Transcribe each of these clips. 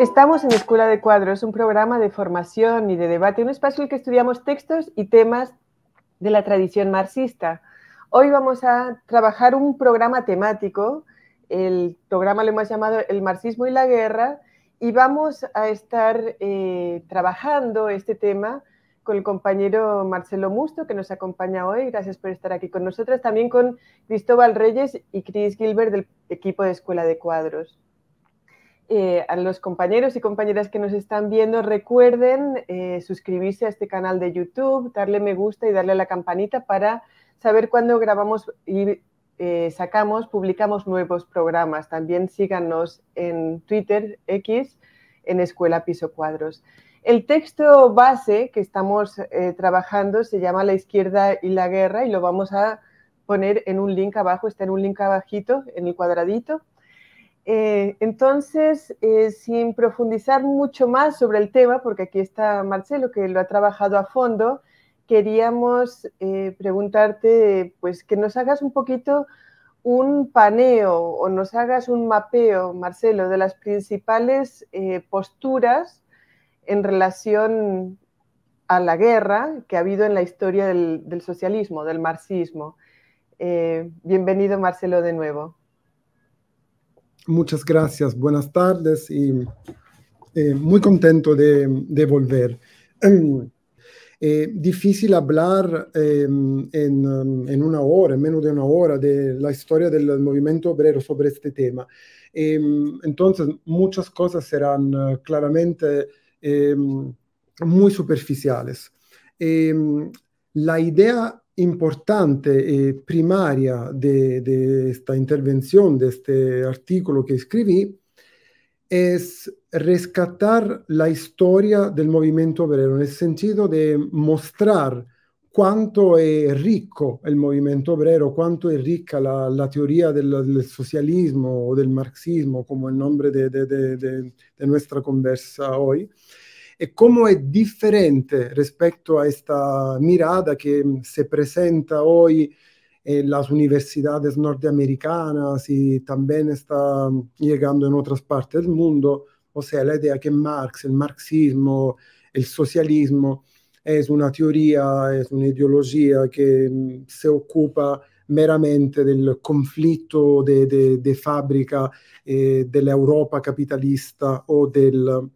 Estamos en Escuela de Cuadros, un programa de formación y de debate, un espacio en el que estudiamos textos y temas de la tradición marxista. Hoy vamos a trabajar un programa temático, el programa lo hemos llamado El marxismo y la guerra, y vamos a estar eh, trabajando este tema con el compañero Marcelo Musto, que nos acompaña hoy. Gracias por estar aquí con nosotras, También con Cristóbal Reyes y Chris Gilbert del equipo de Escuela de Cuadros. Eh, a los compañeros y compañeras que nos están viendo, recuerden eh, suscribirse a este canal de YouTube, darle me gusta y darle a la campanita para saber cuándo grabamos y eh, sacamos, publicamos nuevos programas. También síganos en Twitter X, en Escuela Piso Cuadros. El texto base que estamos trabajando se llama La izquierda y la guerra y lo vamos a poner en un link abajo, está en un link abajito, en el cuadradito eh, entonces, eh, sin profundizar mucho más sobre el tema, porque aquí está Marcelo que lo ha trabajado a fondo, queríamos eh, preguntarte, pues que nos hagas un poquito un paneo o nos hagas un mapeo, Marcelo, de las principales posturas en relación a la guerra que ha habido en la historia del socialismo, del marxismo. bienvenido, Marcelo, de nuevo. Muchas gracias, buenas tardes y eh, muy contento de, volver. Eh, difícil hablar em, en, um, en, una hora, en menos de una hora, de la historia del movimiento obrero sobre este tema. Em, entonces, muchas cosas serán eh, claramente em, muy superficiales. la idea importante y e primaria de, esta intervención, de este artículo que escribí, es rescatar la historia del movimiento obrero, en el sentido de mostrar cuánto es rico el movimiento obrero, cuánto es rica la, teoría del, socialismo o del marxismo, como el nombre de, nuestra conversa hoy, e come è differente rispetto a questa mirada che si presenta oggi nelle las universidades norteamericanas y también está llegando en otras partes del mondo, ossia l'idea che Marx, il marxismo, il socialismo, è una teoria, è un'ideologia che si occupa meramente del conflitto de, de, de fabbrica eh, dell'Europa capitalista o del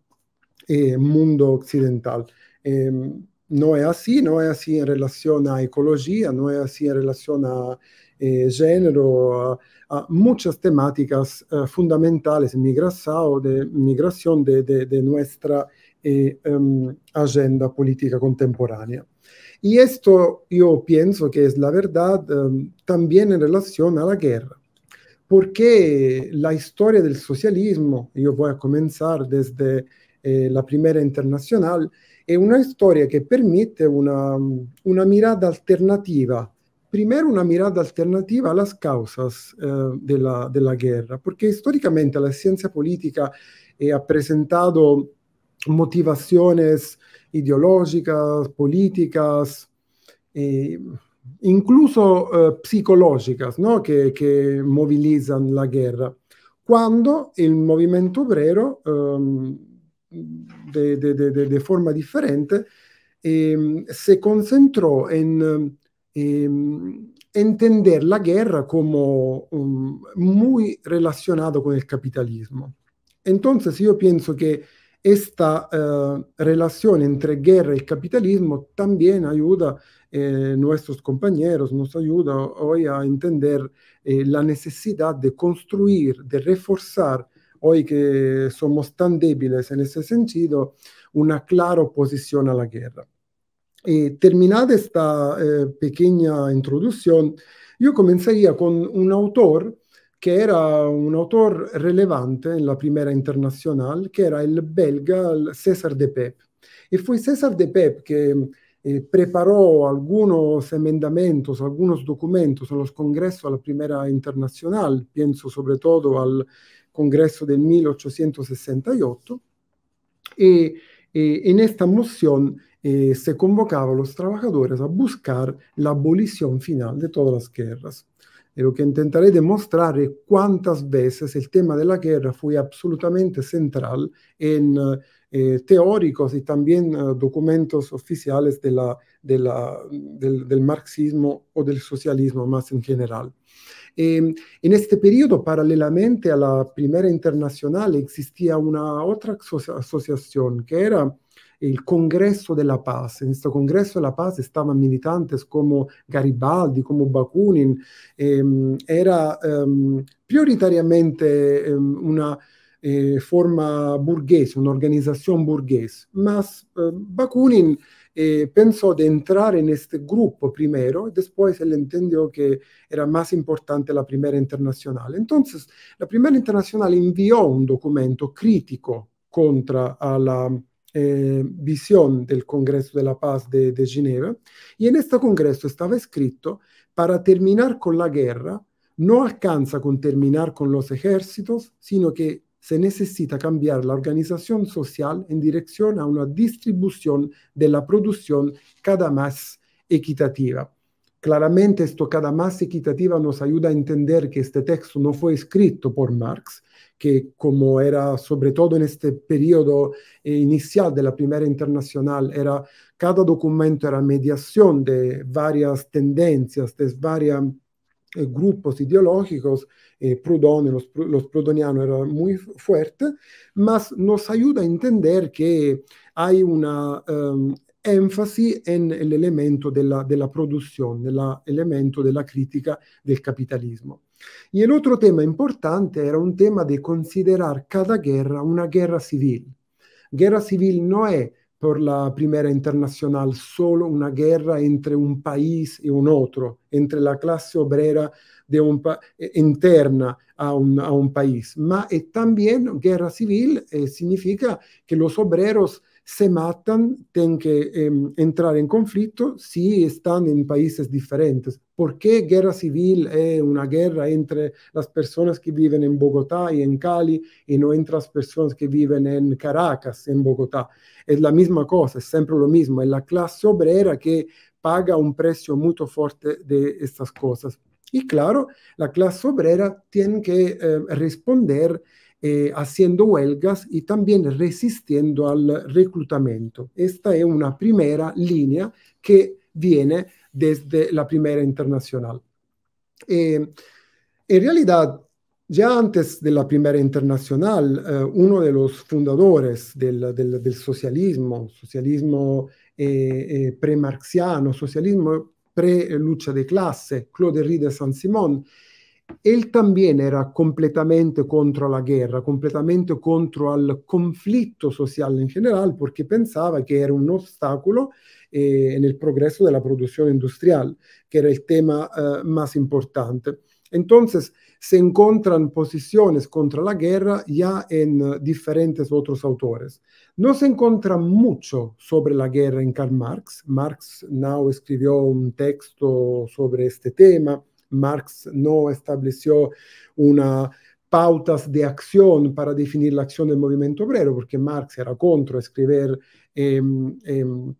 Eh, mundo occidental. Em, no es así, no es así en relación a ecología, no es así en relación a eh, género, a, muchas temáticas eh, fundamentales, migración, de, migración de, nuestra em, agenda política contemporánea. Y esto yo pienso que es la verdad em, también en relación a la guerra porque la historia del socialismo, yo voy a comenzar desde eh, la Primera Internazionale, è una storia che permette una, una mirada alternativa. Primero una mirada alternativa alle cause eh, della, della guerra, perché storicamente la scienza politica eh, ha presentato motivazioni ideológicas, politiche, eh, incluso eh, psicológicas, ¿no? que, que, movilizan la guerra. Quando il movimento obrero eh, de, de, forma diferente, ehm, se concentró en ehm, entender la guerra como muy relacionado con el capitalismo. Entonces yo pienso que esta eh, relación entre guerra y capitalismo también ayuda a eh, nuestros compañeros, nos ayuda hoy a entender eh, la necesidad de construir, de reforzar poi che somos tan débiles en ese sentido, una clara opposizione alla guerra. Y terminada esta eh, pequeña introduzione, io comenzaría con un autor che era un autor relevante en la primera internacional, que era il belga César de Pep. E fu César de Pep che eh, preparò alcuni emendamenti, alcuni documenti, a los congresos a la primera internacional, pienso sobre al Congreso del 1868 y en esta moción eh, se convocaba a los trabajadores a buscar la abolición final de todas las guerras. lo que intentaré demostrar es cuántas veces el tema de la guerra fue absolutamente central en eh, teóricos y también eh, documentos oficiales del, del marxismo o del socialismo más en general. E, en este periodo, parallelamente alla prima internazionale, Internacional, un'altra associazione che era il congresso della Paz. In questo congresso della Paz stavano militanti come Garibaldi, come Bakunin, ehm, era ehm, prioritariamente ehm, una eh, forma borghese, un'organizzazione borghese, ma eh, Bakunin Eh, pensó de entrar en este grupo primero, después él entendió que era más importante la primera internacional. Entonces, la primera internacional envió un documento crítico contra la eh, visión del Congreso de la Paz de, de Ginebra, y en este Congreso estaba escrito, para terminar con la guerra, no alcanza con terminar con los ejércitos, sino que se necesita cambiar la organización social en dirección a una distribución de la producción cada más equitativa. Claramente esto cada más equitativa nos ayuda a entender que este texto no fue escrito por Marx, que como era sobre todo en este periodo eh, inicial de la Primera Internacional, era, cada documento era mediación de varias tendencias, de varias grupos ideológicos, eh, Proudhon, los, los Proudhonianos eran muy fuertes, mas nos ayuda a entender que hay una um, énfasis en el elemento de la, de la producción, el elemento de la crítica del capitalismo. Y el otro tema importante era un tema de considerar cada guerra una guerra civil. Guerra civil no es por la Primera Internacional, solo una guerra entre un país y un otro, entre la clase obrera de un eh, interna a un, país. Ma, eh, también guerra civil eh, significa que los obreros se matan, tienen que em, entrar en conflicto si están en países diferentes. ¿Por qué guerra civil es una guerra entre las personas que viven en Bogotá y en Cali y no entre las personas que viven en Caracas, en Bogotá? Es la misma cosa, es siempre lo mismo, es la clase obrera que paga un precio muy fuerte de estas cosas. Y claro, la clase obrera tiene que eh, responder eh, haciendo huelgas y también resistiendo al reclutamiento. Esta es una primera línea que viene desde la primera internacional. Eh, en realidad, ya antes de la primera internacional, eh, uno de los fundadores del, socialismo, socialismo eh, premarxiano, socialismo pre-lucha de clase, Claude Ride Saint-Simon, él también era completamente contra la guerra, completamente contra el conflicto social en general, porque pensaba que era un obstáculo eh, en el progreso de la producción industrial, que era el tema eh, más importante. Entonces, se encuentran posiciones contra la guerra ya en eh, diferentes otros autores. No se encuentra mucho sobre la guerra en Karl Marx. Marx now escribió un texto sobre este tema Marx no estableció una pautas de acción para definir la acción del movimiento obrero, porque Marx era contra escribir, em, em,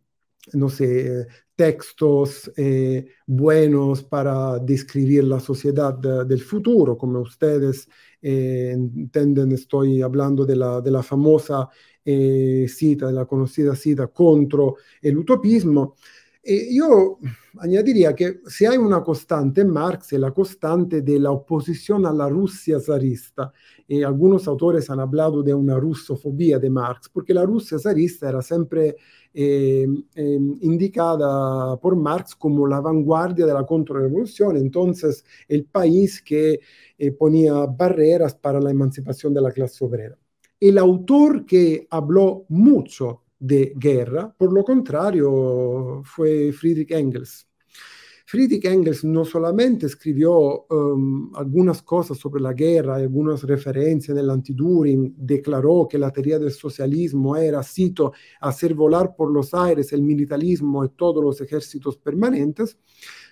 no sé, textos eh, buenos para describir la sociedad del futuro, como ustedes eh, entienden, estoy hablando de la famosa eh, cita, de la conocida cita contra el utopismo. E io direi che se hai una costante, Marx è la costante dell'opposizione alla Russia zarista, e alcuni autores hanno parlato di una russofobia di Marx, perché la Russia zarista era sempre eh, eh, indicata por Marx come la vanguardia de la contrarrevolución, entonces el país que eh, ponía barreras para la emancipación de la clase obrera. El autor che habló mucho de guerra. Por lo contrario, fue Friedrich Engels. Friedrich Engels no solamente escribió um, algunas cosas sobre la guerra, algunas referencias del el anti declaró que la teoría del socialismo era, cito, hacer volar por los aires el militarismo y todos los ejércitos permanentes.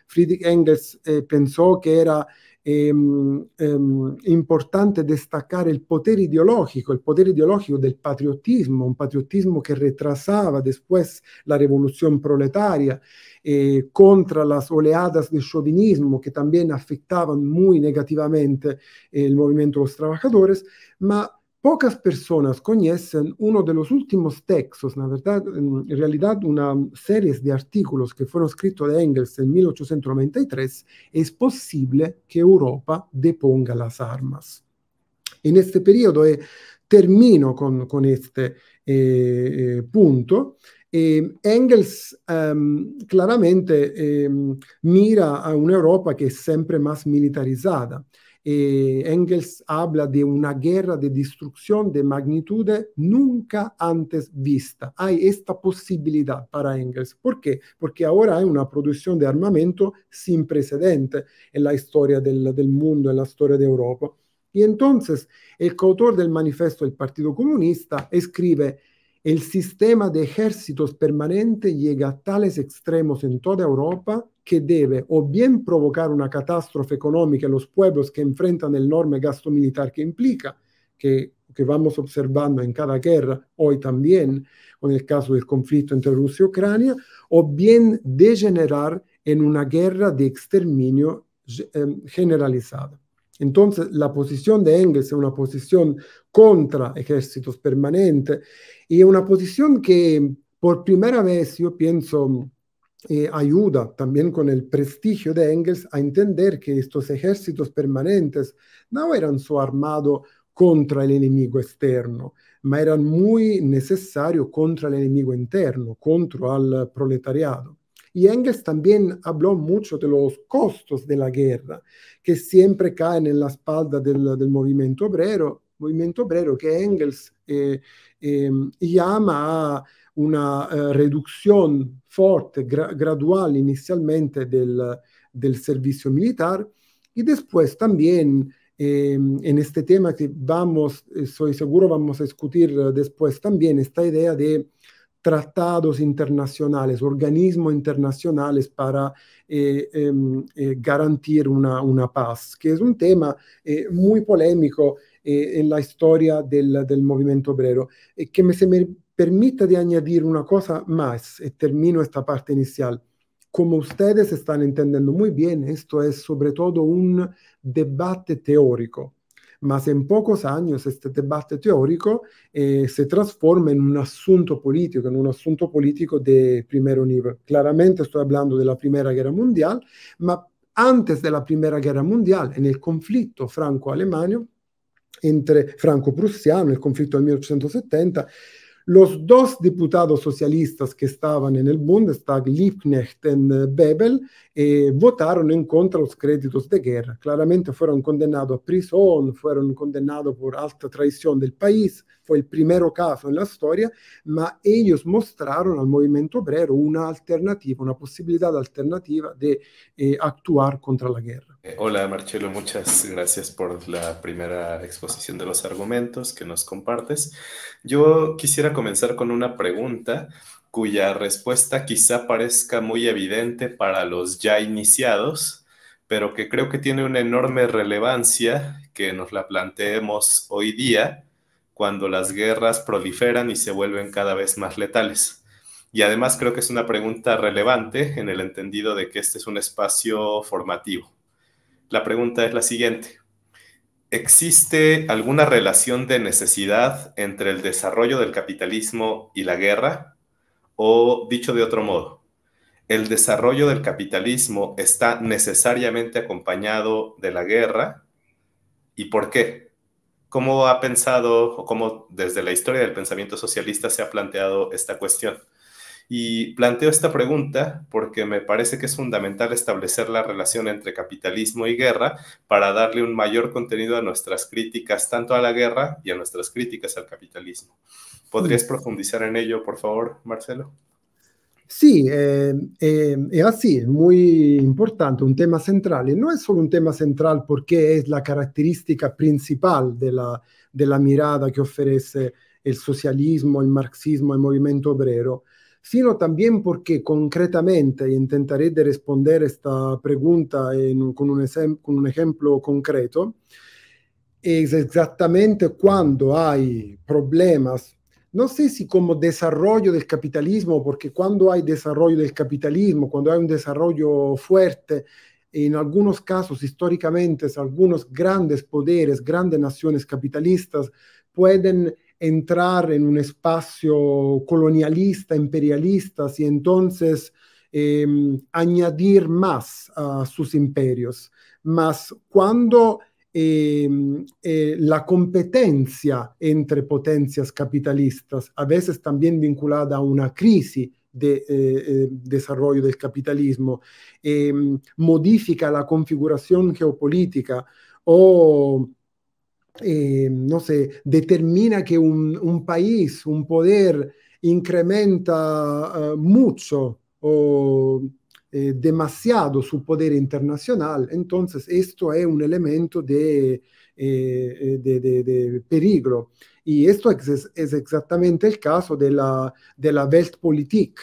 Friedrich Engels eh, pensó que era è, ehm, ehm, importante destaccare il potere ideológico, il potere ideológico del patriottismo, un patriottismo che retrasava después la rivoluzione proletaria eh, contra las oleadas del chauvinismo che también affettavano molto negativamente eh, el movimiento los trabajadores, ma Pocas personas conocen uno de los últimos textos, en, verdad, en realidad una serie de artículos que fueron escritos de Engels en 1893, es posible que Europa deponga las armas. En este periodo, y eh, termino con, con este eh, eh punto, eh, Engels um, claramente eh, mira a un'Europa che è sempre più militarizzata Eh, Engels habla de una guerra de destrucción de magnitud nunca antes vista. Hay esta posibilidad para Engels. ¿Por qué? Porque ahora hay una producción de armamento sin precedente en la historia del, mundo, en la historia de Europa. Y entonces el coautor del Manifesto del Partido Comunista escribe, el sistema de ejércitos permanente llega a tales extremos en toda Europa que debe o bien provocar una catástrofe económica en los pueblos que enfrentan el enorme gasto militar que implica, que, que vamos observando en cada guerra, hoy también, con el caso del conflicto entre Rusia y Ucrania, o bien degenerar en una guerra de exterminio em, generalizada. Entonces, la posición de Engels es una posición contra ejércitos permanentes y una posición que por primera vez yo pienso eh, ayuda también con el prestigio de Engels a entender que estos ejércitos permanentes no eran su armado contra el enemigo externo, pero eran muy necesarios contra el enemigo interno, contra el proletariado. Y Engels también habló mucho de los costos de la guerra, que siempre caen en la espalda del, movimiento obrero, movimiento obrero que Engels eh, eh, llama a una eh, reducción fuerte, forte, inicialmente del, servicio militar y e después también ehm, en este tema que vamos, eh, soy seguro vamos a discutir después también, esta idea de tratados internacionales, organismos internacionales para eh, em, garantir una, una, paz, que es un tema muy polémico en la historia del, movimiento obrero, que me, se me, permita de añadir una cosa más, y eh, termino esta parte inicial. Como ustedes están entendiendo muy bien, esto es sobre todo un debate teórico, mas en pocos años este debate teórico eh, se transforma en un asunto político, en un asunto político de primer nivel. Claramente estoy hablando de la Primera Guerra Mundial, pero antes de la Primera Guerra Mundial, en el conflicto franco-alemán, entre franco-prussiano, el conflicto del 1870, los dos diputados socialistas que estaban en el Bundestag, Liebknecht y eh, Bebel, eh, votaron en contra de los créditos de guerra. Claramente fueron condenados a prisión, fueron condenados por alta traición del país fue el primer caso en la historia, pero ellos mostraron al movimiento obrero una alternativa, una posibilidad alternativa de eh, actuar contra la guerra. Eh, hola Marcelo, muchas gracias por la primera exposición de los argumentos que nos compartes. Yo quisiera comenzar con una pregunta cuya respuesta quizá parezca muy evidente para los ya iniciados, pero que creo que tiene una enorme relevancia que nos la planteemos hoy día cuando las guerras proliferan y se vuelven cada vez más letales. Y además creo que es una pregunta relevante en el entendido de que este es un espacio formativo. La pregunta es la siguiente. ¿Existe alguna relación de necesidad entre el desarrollo del capitalismo y la guerra? O dicho de otro modo, ¿el desarrollo del capitalismo está necesariamente acompañado de la guerra? ¿Y por qué? ¿Cómo ha pensado o cómo desde la historia del pensamiento socialista se ha planteado esta cuestión? Y planteo esta pregunta porque me parece que es fundamental establecer la relación entre capitalismo y guerra para darle un mayor contenido a nuestras críticas tanto a la guerra y a nuestras críticas al capitalismo. ¿Podrías mm. profundizar en ello, por favor, Marcelo? Sí, eh, eh, es así, muy importante, un tema central. Y no es solo un tema central porque es la característica principal de la, mirada que ofrece el socialismo, el marxismo, el movimiento obrero, sino también porque concretamente, y intentaré de responder esta pregunta con, un con un ejemplo concreto, es exactamente cuando hay problemas no sé si como desarrollo del capitalismo, porque cuando hay desarrollo del capitalismo, cuando hay un desarrollo fuerte, en algunos casos históricamente algunos grandes poderes, grandes naciones capitalistas pueden entrar en un espacio colonialista, imperialista, y entonces em, añadir más a sus imperios. Mas cuando Em, eh, la competencia entre potencias capitalistas, a veces también vinculada a una crisis de eh, eh, desarrollo del capitalismo, em, modifica la configuración geopolítica o, em, no sé, determina que un país, un poder, incrementa mucho o eh, demasiado su poder internacional, entonces esto es un elemento de, eh, eh, de, de, de peligro. Y esto es, es, exactamente el caso de la, de la Weltpolitik.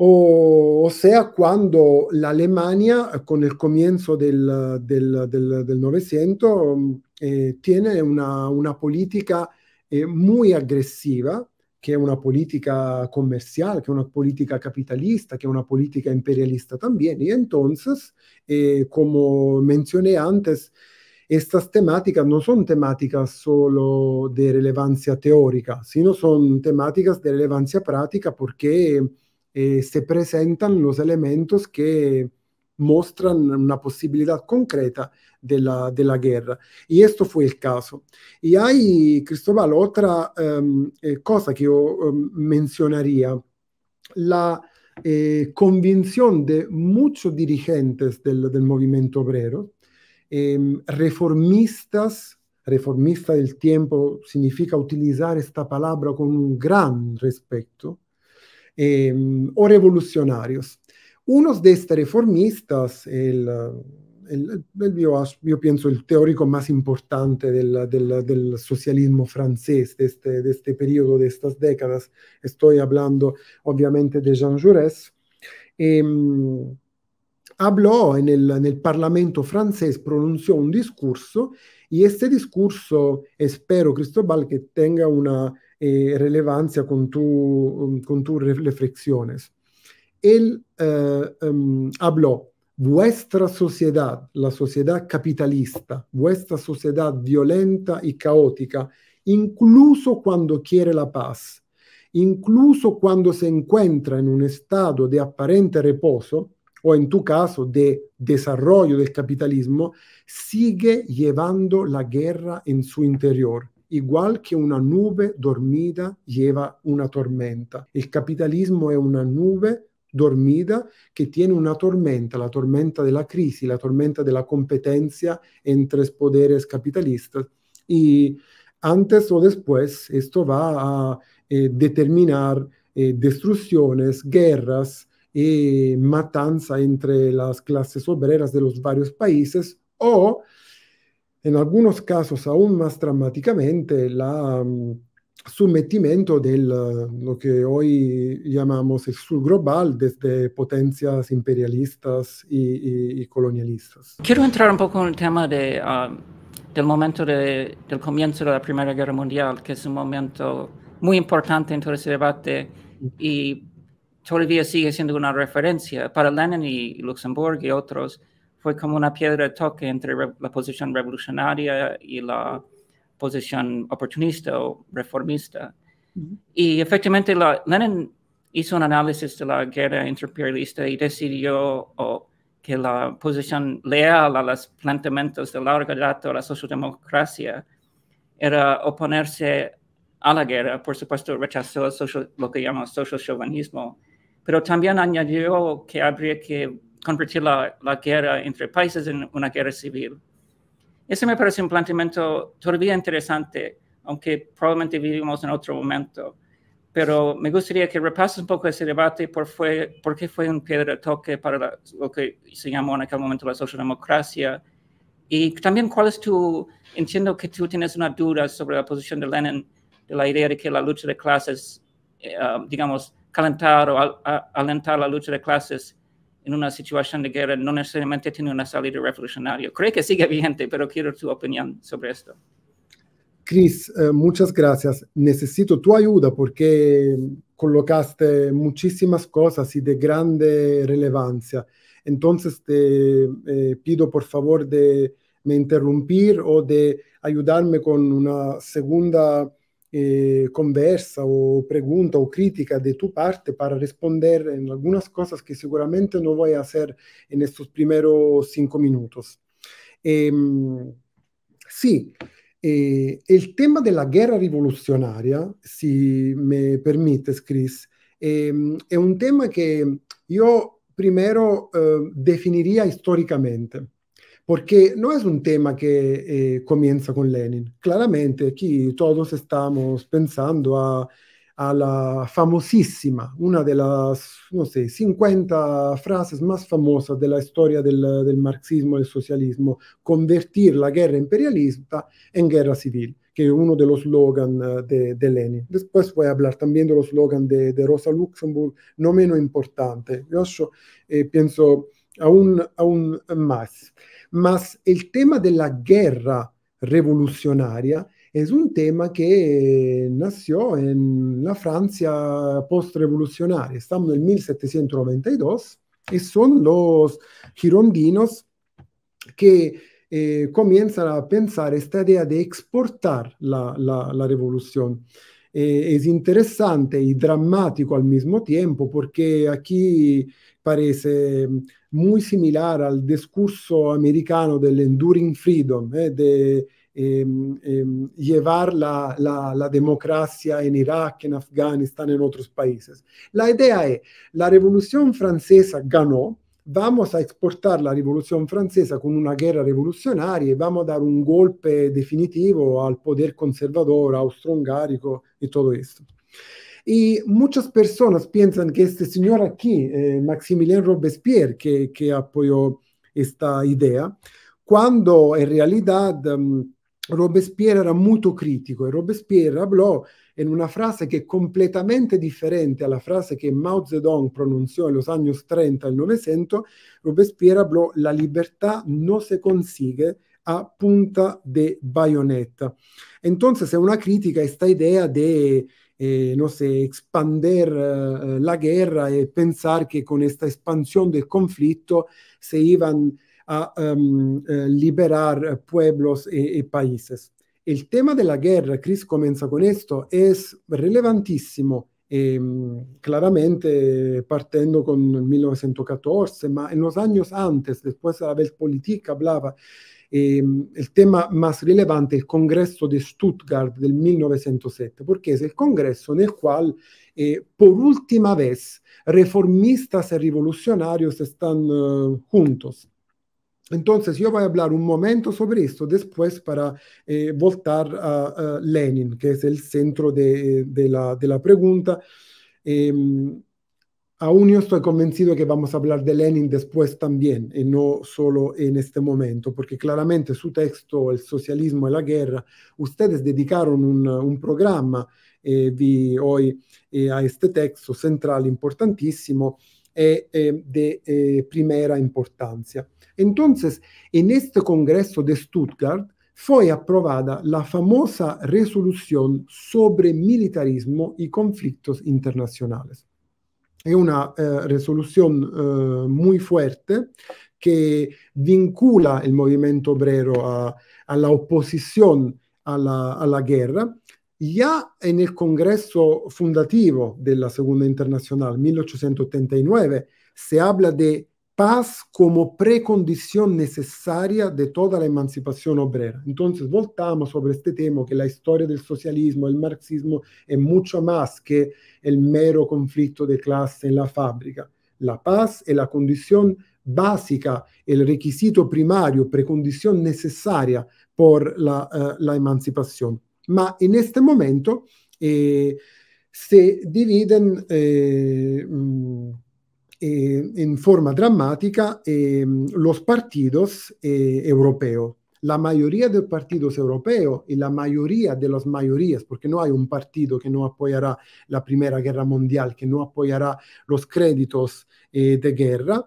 O, o, sea, cuando la Alemania, con el comienzo del, del, del, del 900, eh, tiene una, una política eh, muy agresiva que es una política comercial, que es una política capitalista, que es una política imperialista también. Y entonces, eh, como mencioné antes, estas temáticas no son temáticas solo de relevancia teórica, sino son temáticas de relevancia práctica porque eh, se presentan los elementos que muestran una posibilidad concreta de la, guerra. Y esto fue el caso. Y hay, Cristóbal, otra em, eh, cosa que yo em, mencionaría, la eh, convicción de muchos dirigentes del, movimiento obrero, em, reformistas, reformista del tiempo significa utilizar esta palabra con un gran respeto, o revolucionarios uno de estos reformistas, eh, yo, pienso el teórico más importante del, socialismo francés este, de este, periodo, de estas décadas, estoy hablando obviamente de Jean Jaurès, em, habló en el, Parlamento francés, pronunció un discurso y este discurso, espero, Cristóbal, que tenga una eh, relevancia con tus reflexiones. él eh, um, habló, vuestra sociedad, la sociedad capitalista, vuestra sociedad violenta y caótica, incluso cuando quiere la paz, incluso cuando se encuentra en un estado de aparente reposo, o en tu caso de desarrollo del capitalismo, sigue llevando la guerra en su interior, igual que una nube dormida lleva una tormenta. El capitalismo è una nube dormida che tiene una tormenta, la tormenta de la crisis, la tormenta de la competencia entre poderes capitalistas. Y antes o después esto va a eh, determinar eh, destrucciones, guerras y e matanza entre las clases obreras de los varios países o en algunos casos aún más dramáticamente la... Mm, sometimiento de eh, lo que hoy llamamos el sur global desde potencias imperialistas y, colonialistas. Quiero entrar un poco en el tema de, ah, del momento del comienzo de la Primera Guerra Mundial, que es un momento muy importante en todo ese debate y todavía sigue siendo una referencia para Lenin y Luxemburgo y otros. Fue como una piedra de toque entre la posición revolucionaria y la posición oportunista o reformista. Y efectivamente Lenin hizo un análisis de la guerra interperialista y decidió que la posición leal a los planteamientos de larga data de la socialdemocracia era oponerse a la guerra, por supuesto rechazó lo que llama social chauvinismo, pero también añadió que habría que convertir la, la guerra entre países en una guerra civil ese me parece un planteamiento todavía interesante, aunque probablemente vivimos en otro momento. Pero me gustaría que repases un poco ese debate por, fue, qué fue un piedra de toque para lo que se llamó en aquel momento la socialdemocracia. Y también cuál es tu, entiendo que tú tienes una duda sobre la posición de Lenin, de la idea de que la lucha de clases, eh, ah, digamos, calentar o alentar la lucha de clases en una situación de guerra no necesariamente tiene una salida revolucionaria. Creo que sigue vigente, pero quiero tu opinión sobre esto. Chris, eh, muchas gracias. Necesito tu ayuda porque colocaste muchísimas cosas y de grande relevancia. Entonces te eh, pido por favor de me interrumpir o de ayudarme con una segunda eh, conversa o pregunta o crítica de tu parte para responder en algunas cosas que seguramente no voy a hacer en estos primeros cinco minutos. Eh, sí, eh, el tema de la guerra rivoluzionaria, si me permites, Chris, è un tema che io primero eh, definiría históricamente. porque no es un tema que eh, comienza con Lenin. Claramente aquí todos estamos pensando a, la famosísima, una de las, no 50 frases más famosas de la historia del, marxismo y del socialismo, convertir la guerra imperialista en guerra civil que es uno de los slogans eh, de, Lenin. Después voy a hablar también de los slogans de, Rosa Luxemburg, no menos importante. Yo eh, pienso a aún más. Mas el tema de la guerra revolucionaria es un tema que eh, nació en la Francia post-revolucionaria. Estamos en 1792 y son los girondinos que eh, comienzan a pensar esta idea de exportar la, revolución. Eh, es interesante y dramático al mismo tiempo porque aquí parece muy similar al discurso americano dell'enduring freedom, eh, de ehm, ehm, llevar la, la, la, democracia en Irak, en Afganistán, en otros países. La idea es, la revolución francesa ganó, vamos a exportar la rivoluzione francesa con una guerra revolucionaria e vamos a dare un golpe definitivo al poder conservatore austro-ungarico e tutto questo. Y muchas personas piensan que este señor aquí, eh, Maximilien Robespierre, que, apoyó esta idea, cuando en realidad um, Robespierre era muy crítico. e Robespierre habló en una frase que es completamente diferente a la frase que Mao Zedong pronunció en los años 30 del 900. Robespierre habló, la libertad no se consigue a punta de bayoneta. Entonces es una crítica a esta idea de eh, no sé, expandir eh, eh, la guerra y pensar que con esta expansión del conflicto se iban a em, liberar pueblos y, e, e países. El tema de la guerra, Chris comienza con esto, es relevantísimo, em, claramente partendo con 1914, pero en los años antes, después de la política hablaba el ehm, tema más relevante es el congreso de Stuttgart del 1907, porque es el congreso en el cual, eh, por última vez reformistas y e revolucionarios están eh, juntos. Entonces, yo voy a hablar un momento sobre esto después para eh, voltar a, Lenin, que es el centro de, la, pregunta. Ehm, Aún yo estoy convencido que vamos a hablar de Lenin después también, y no solo en este momento, porque claramente su texto, El socialismo y la guerra, ustedes dedicaron un, programa eh, hoy eh, a este texto central importantísimo e, eh, de primera importancia. Entonces, en este Congreso de Stuttgart fue aprobada la famosa resolución sobre militarismo y conflictos internacionales. es una eh, resolución eh, muy fuerte que vincula el movimiento obrero a, a la oposición a la, a la guerra. Ya en el Congreso Fundativo de la Segunda Internacional, 1889, se habla de paz como precondición necesaria de toda la emancipación obrera. Entonces, voltamos sobre este tema, que la historia del socialismo, el marxismo, es mucho más que el mero conflicto de clase en la fábrica. La paz es la condición básica, el requisito primario, precondición necesaria por la, eh, emancipación. Pero en este momento eh, se dividen... Eh, mm, eh, en forma dramática eh, los partidos eh, europeos. La mayoría de partidos europeos y la mayoría de las mayorías, porque no hay un partido que no apoyará la Primera Guerra Mundial, que no apoyará los créditos de guerra,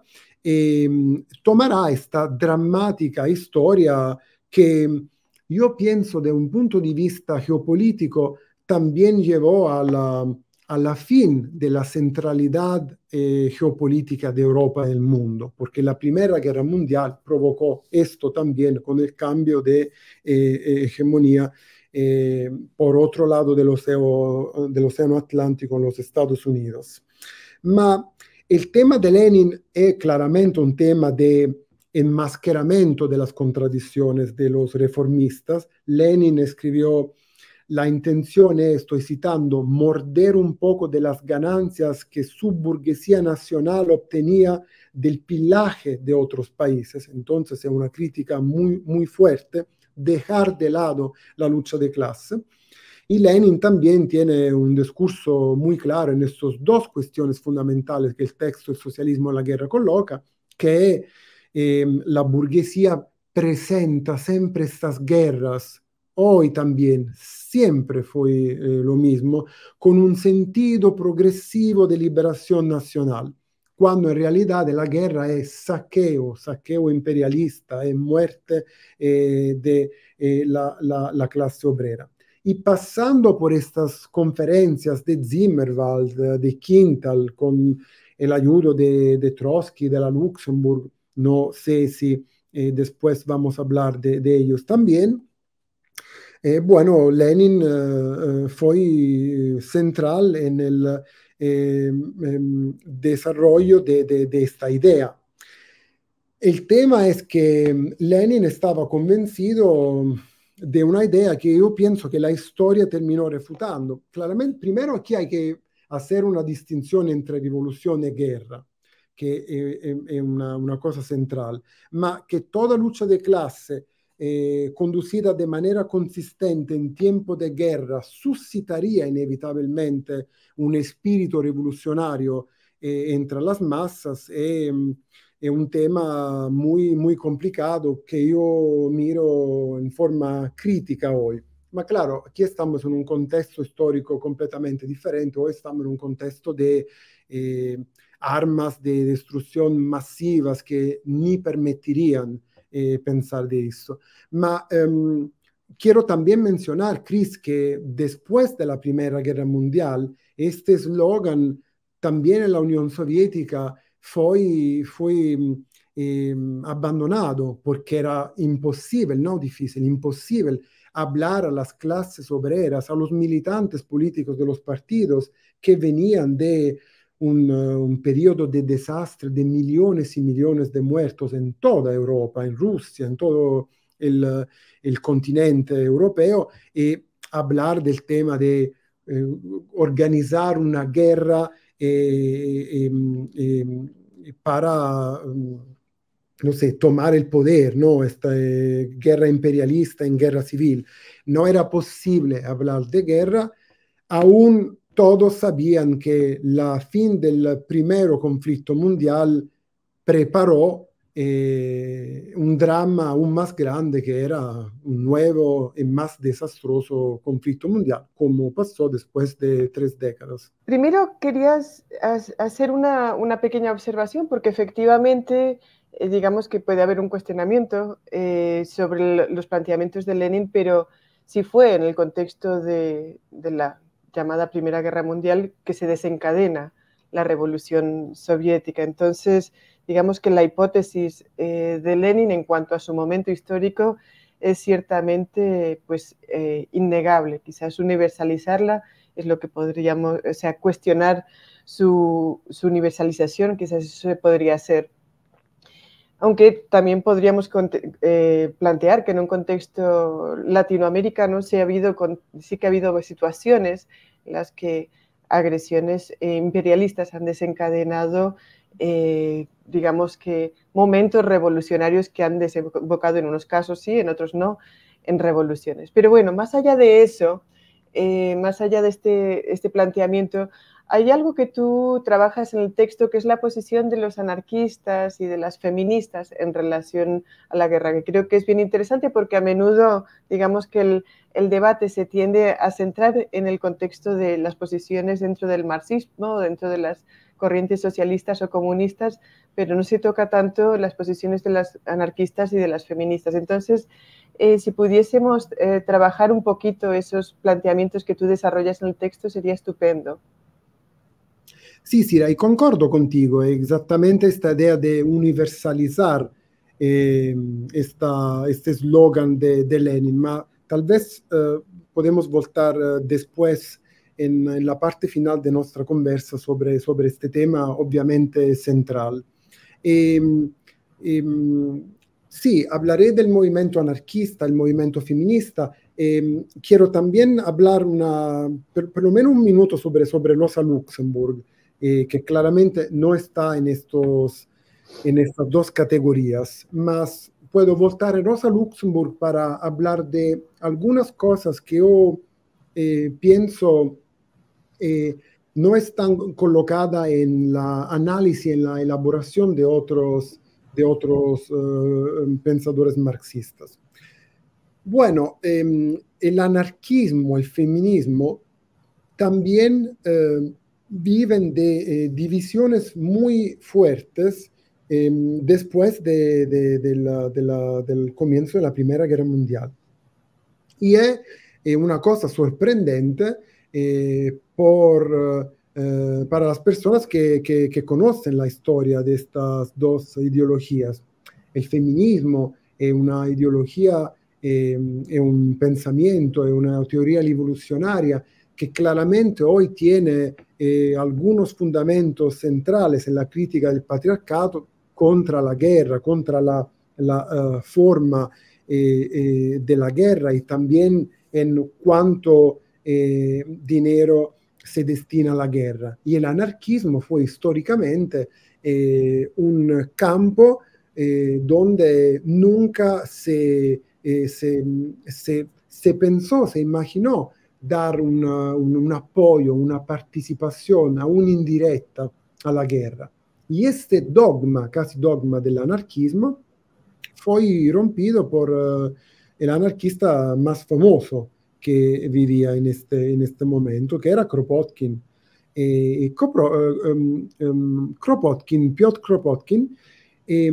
tomará esta dramática historia que yo pienso de un punto de vista geopolítico también llevó a la a la fin de la centralidad eh, geopolítica de Europa en el mundo, porque la Primera Guerra Mundial provocó esto también con el cambio de eh, eh, hegemonía por otro lado del océano, Atlántico los Estados Unidos. Ma el tema de Lenin es claramente un tema de enmascaramiento de las contradicciones de los reformistas. Lenin escribió la intención es, estoy citando, morder un poco de las ganancias que su burguesía nacional obtenía del pilaje de otros países. Entonces es una crítica muy, muy fuerte, dejar de lado la lucha de clase. Y Lenin también tiene un discurso muy claro en estas dos cuestiones fundamentales que el texto El socialismo en la guerra coloca, que eh, la burguesía presenta siempre estas guerras hoy también siempre fue eh, lo mismo, con un sentido progresivo de liberación nacional, cuando en realidad la guerra es saqueo, saqueo imperialista, es muerte eh, de eh, la, clase obrera. Y pasando por estas conferencias de Zimmerwald, de Quintal, con el ayudo de, Trotsky, de la Luxemburg, no sé si después vamos a hablar de ellos también, Eh, bueno, Lenin eh, eh fue central en el desarrollo de, de, de esta idea. El tema es que Lenin estaba convencido de una idea que yo pienso que la historia terminó refutando. Claramente, primero aquí hay que hacer una distinción entre rivoluzione e guerra, che è, è, una, una, cosa centrale, ma che tutta luce di classe eh, conducida de manera consistente en tiempo de guerra suscitaría inevitablemente un espíritu revolucionario eh, entre las masas es un tema muy, muy complicado que yo miro en forma crítica hoy. Ma claro, aquí estamos en un contexto histórico completamente diferente, hoy estamos en un contexto de eh, armas de destrucción masivas que ni permitirían Eh, pensar de eso. Pero em, quiero también mencionar, Chris, que después de la Primera Guerra Mundial, este eslogan también en la Unión Soviética fue, mm, em, abandonado porque era imposible, no difícil, imposible hablar a las clases obreras, a los militantes políticos de los partidos que venían de eh, un, periodo de desastre de millones y millones de muertos en toda Europa, en Rusia, en todo el, continente europeo, y hablar del tema de eh, organizar una guerra eh, em, em, para, no sé, tomar el poder, ¿no? Esta guerra imperialista en guerra civil. No era posible hablar de guerra aún todos sabían que la fin del primer conflicto mundial preparó eh, un drama aún más grande que era un nuevo y más desastroso conflicto mundial, como pasó después de tres décadas. Primero querías hacer una, pequeña observación porque efectivamente eh, digamos que puede haber un cuestionamiento eh, sobre los planteamientos de Lenin, pero si fue en el contexto de la llamada Primera Guerra Mundial que se desencadena la revolución soviética. Entonces, digamos que la hipótesis eh, de Lenin en cuanto a su momento histórico es ciertamente pues, eh, innegable. Quizás universalizarla es lo que podríamos, o sea, cuestionar su, su universalización, quizás eso se podría hacer aunque también podríamos eh, plantear que en un contexto latinoamericano sí, ha habido, que ha habido situaciones en las que agresiones eh, imperialistas han desencadenado, eh, digamos que, momentos revolucionarios que han desembocado en unos casos sí, en otros no, en revoluciones. Pero bueno, más allá de eso, más allá de este, este planteamiento, hay algo que tú trabajas en el texto que es la posición de los anarquistas y de las feministas en relación a la guerra, que creo que es bien interesante porque a menudo, digamos que el, debate se tiende a centrar en el contexto de las posiciones dentro del marxismo, dentro de las corrientes socialistas o comunistas, pero no se toca tanto las posiciones de las anarquistas y de las feministas. Entonces, eh, si pudiésemos eh, trabajar un poquito esos planteamientos que tú desarrollas en el texto, sería estupendo. Sí, sí, y concordo contigo, Exactamente esta idea de universalizar eh, este eslogan de, Lenin, ma vez vez eh, podemos voltar eh, después en, la parte final de nuestra conversa sobre, sobre este tema, obviamente central. Em, em, sí, hablaré del movimiento anarquista, el movimiento feminista. Em, quiero también hablar una, por, lo menos un minuto sobre, sobre Rosa Luxemburg. Eh, que claramente no está en, estos, en estas dos categorías, más puedo volver a Rosa Luxemburg para hablar de algunas cosas que yo eh, pienso eh, no están colocadas en la análisis, en la elaboración de otros, de otros pensadores marxistas. Bueno, em, el anarquismo, el feminismo, también em, viven de eh, divisiones muy fuertes em, después del comienzo de la Primera Guerra Mundial. Y es eh, una cosa sorprendente eh, para las personas que, conocen la historia de estas dos ideologías. El feminismo es una ideología, em, es un pensamiento, es una teoría revolucionaria que claramente hoy tiene eh, algunos fundamentos centrales en la crítica del patriarcado contra la guerra, contra la, eh, forma eh, de la guerra y también en cuánto dinero se destina a la guerra. Y el anarquismo fue históricamente un campo donde nunca se, se pensó, se imaginó dare un, un, un appoggio, una partecipazione, un'indiretta alla guerra. Questo dogma, casi dogma dell'anarchismo, fu rompito por el eh, anarquista más famoso che vivía in questo momento, che era Kropotkin. Eh, Kopro, ehm, eh, um, um, Kropotkin, Piotr Kropotkin, eh,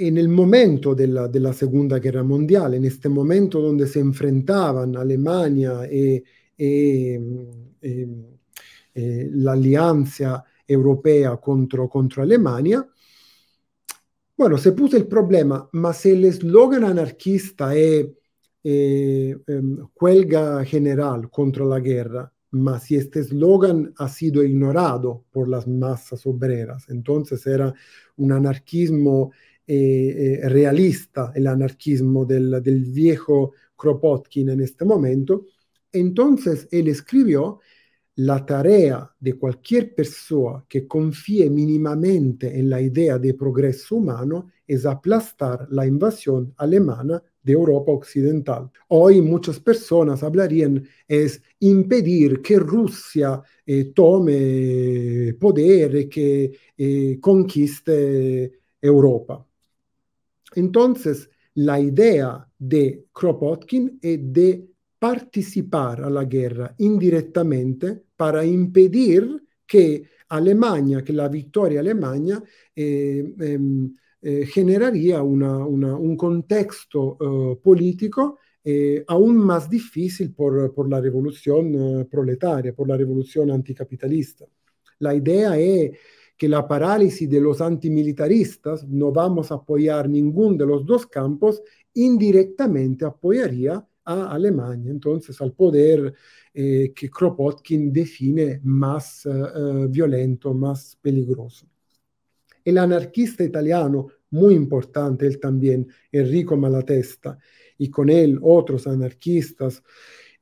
en el momento della, la, de Guerra mondiale, en este momento donde se enfrentaban Alemania e, e, e, e l'alleanza europea contro, contro Alemania, bueno, se puso il problema, ma se el slogan anarquista è eh, huelga general contro la guerra, ma se este slogan ha sido ignorato por las masas obreras, entonces era un anarquismo... Eh, eh, realista el anarquismo del, viejo Kropotkin en este momento, entonces él escribió la tarea de cualquier persona que confíe mínimamente en la idea de progreso humano es aplastar la invasión alemana de Europa occidental. Hoy muchas personas hablarían es impedir que Rusia eh, tome poder, que conquiste Europa. Entonces, la idea de Kropotkin es de participar a la guerra indirectamente para impedir que Alemania, que la victoria alemana, eh, ehm, eh, generaría un contexto eh, político aún más difícil por la revolución proletaria, por la revolución anticapitalista. La idea es que la parálisis de los antimilitaristas, no vamos a apoyar ninguno de los dos campos, indirectamente apoyaría a Alemania, entonces al poder eh, que Kropotkin define más eh, eh, violento, más peligroso. El anarquista italiano, muy importante él también, Enrico Malatesta, y con él otros anarquistas,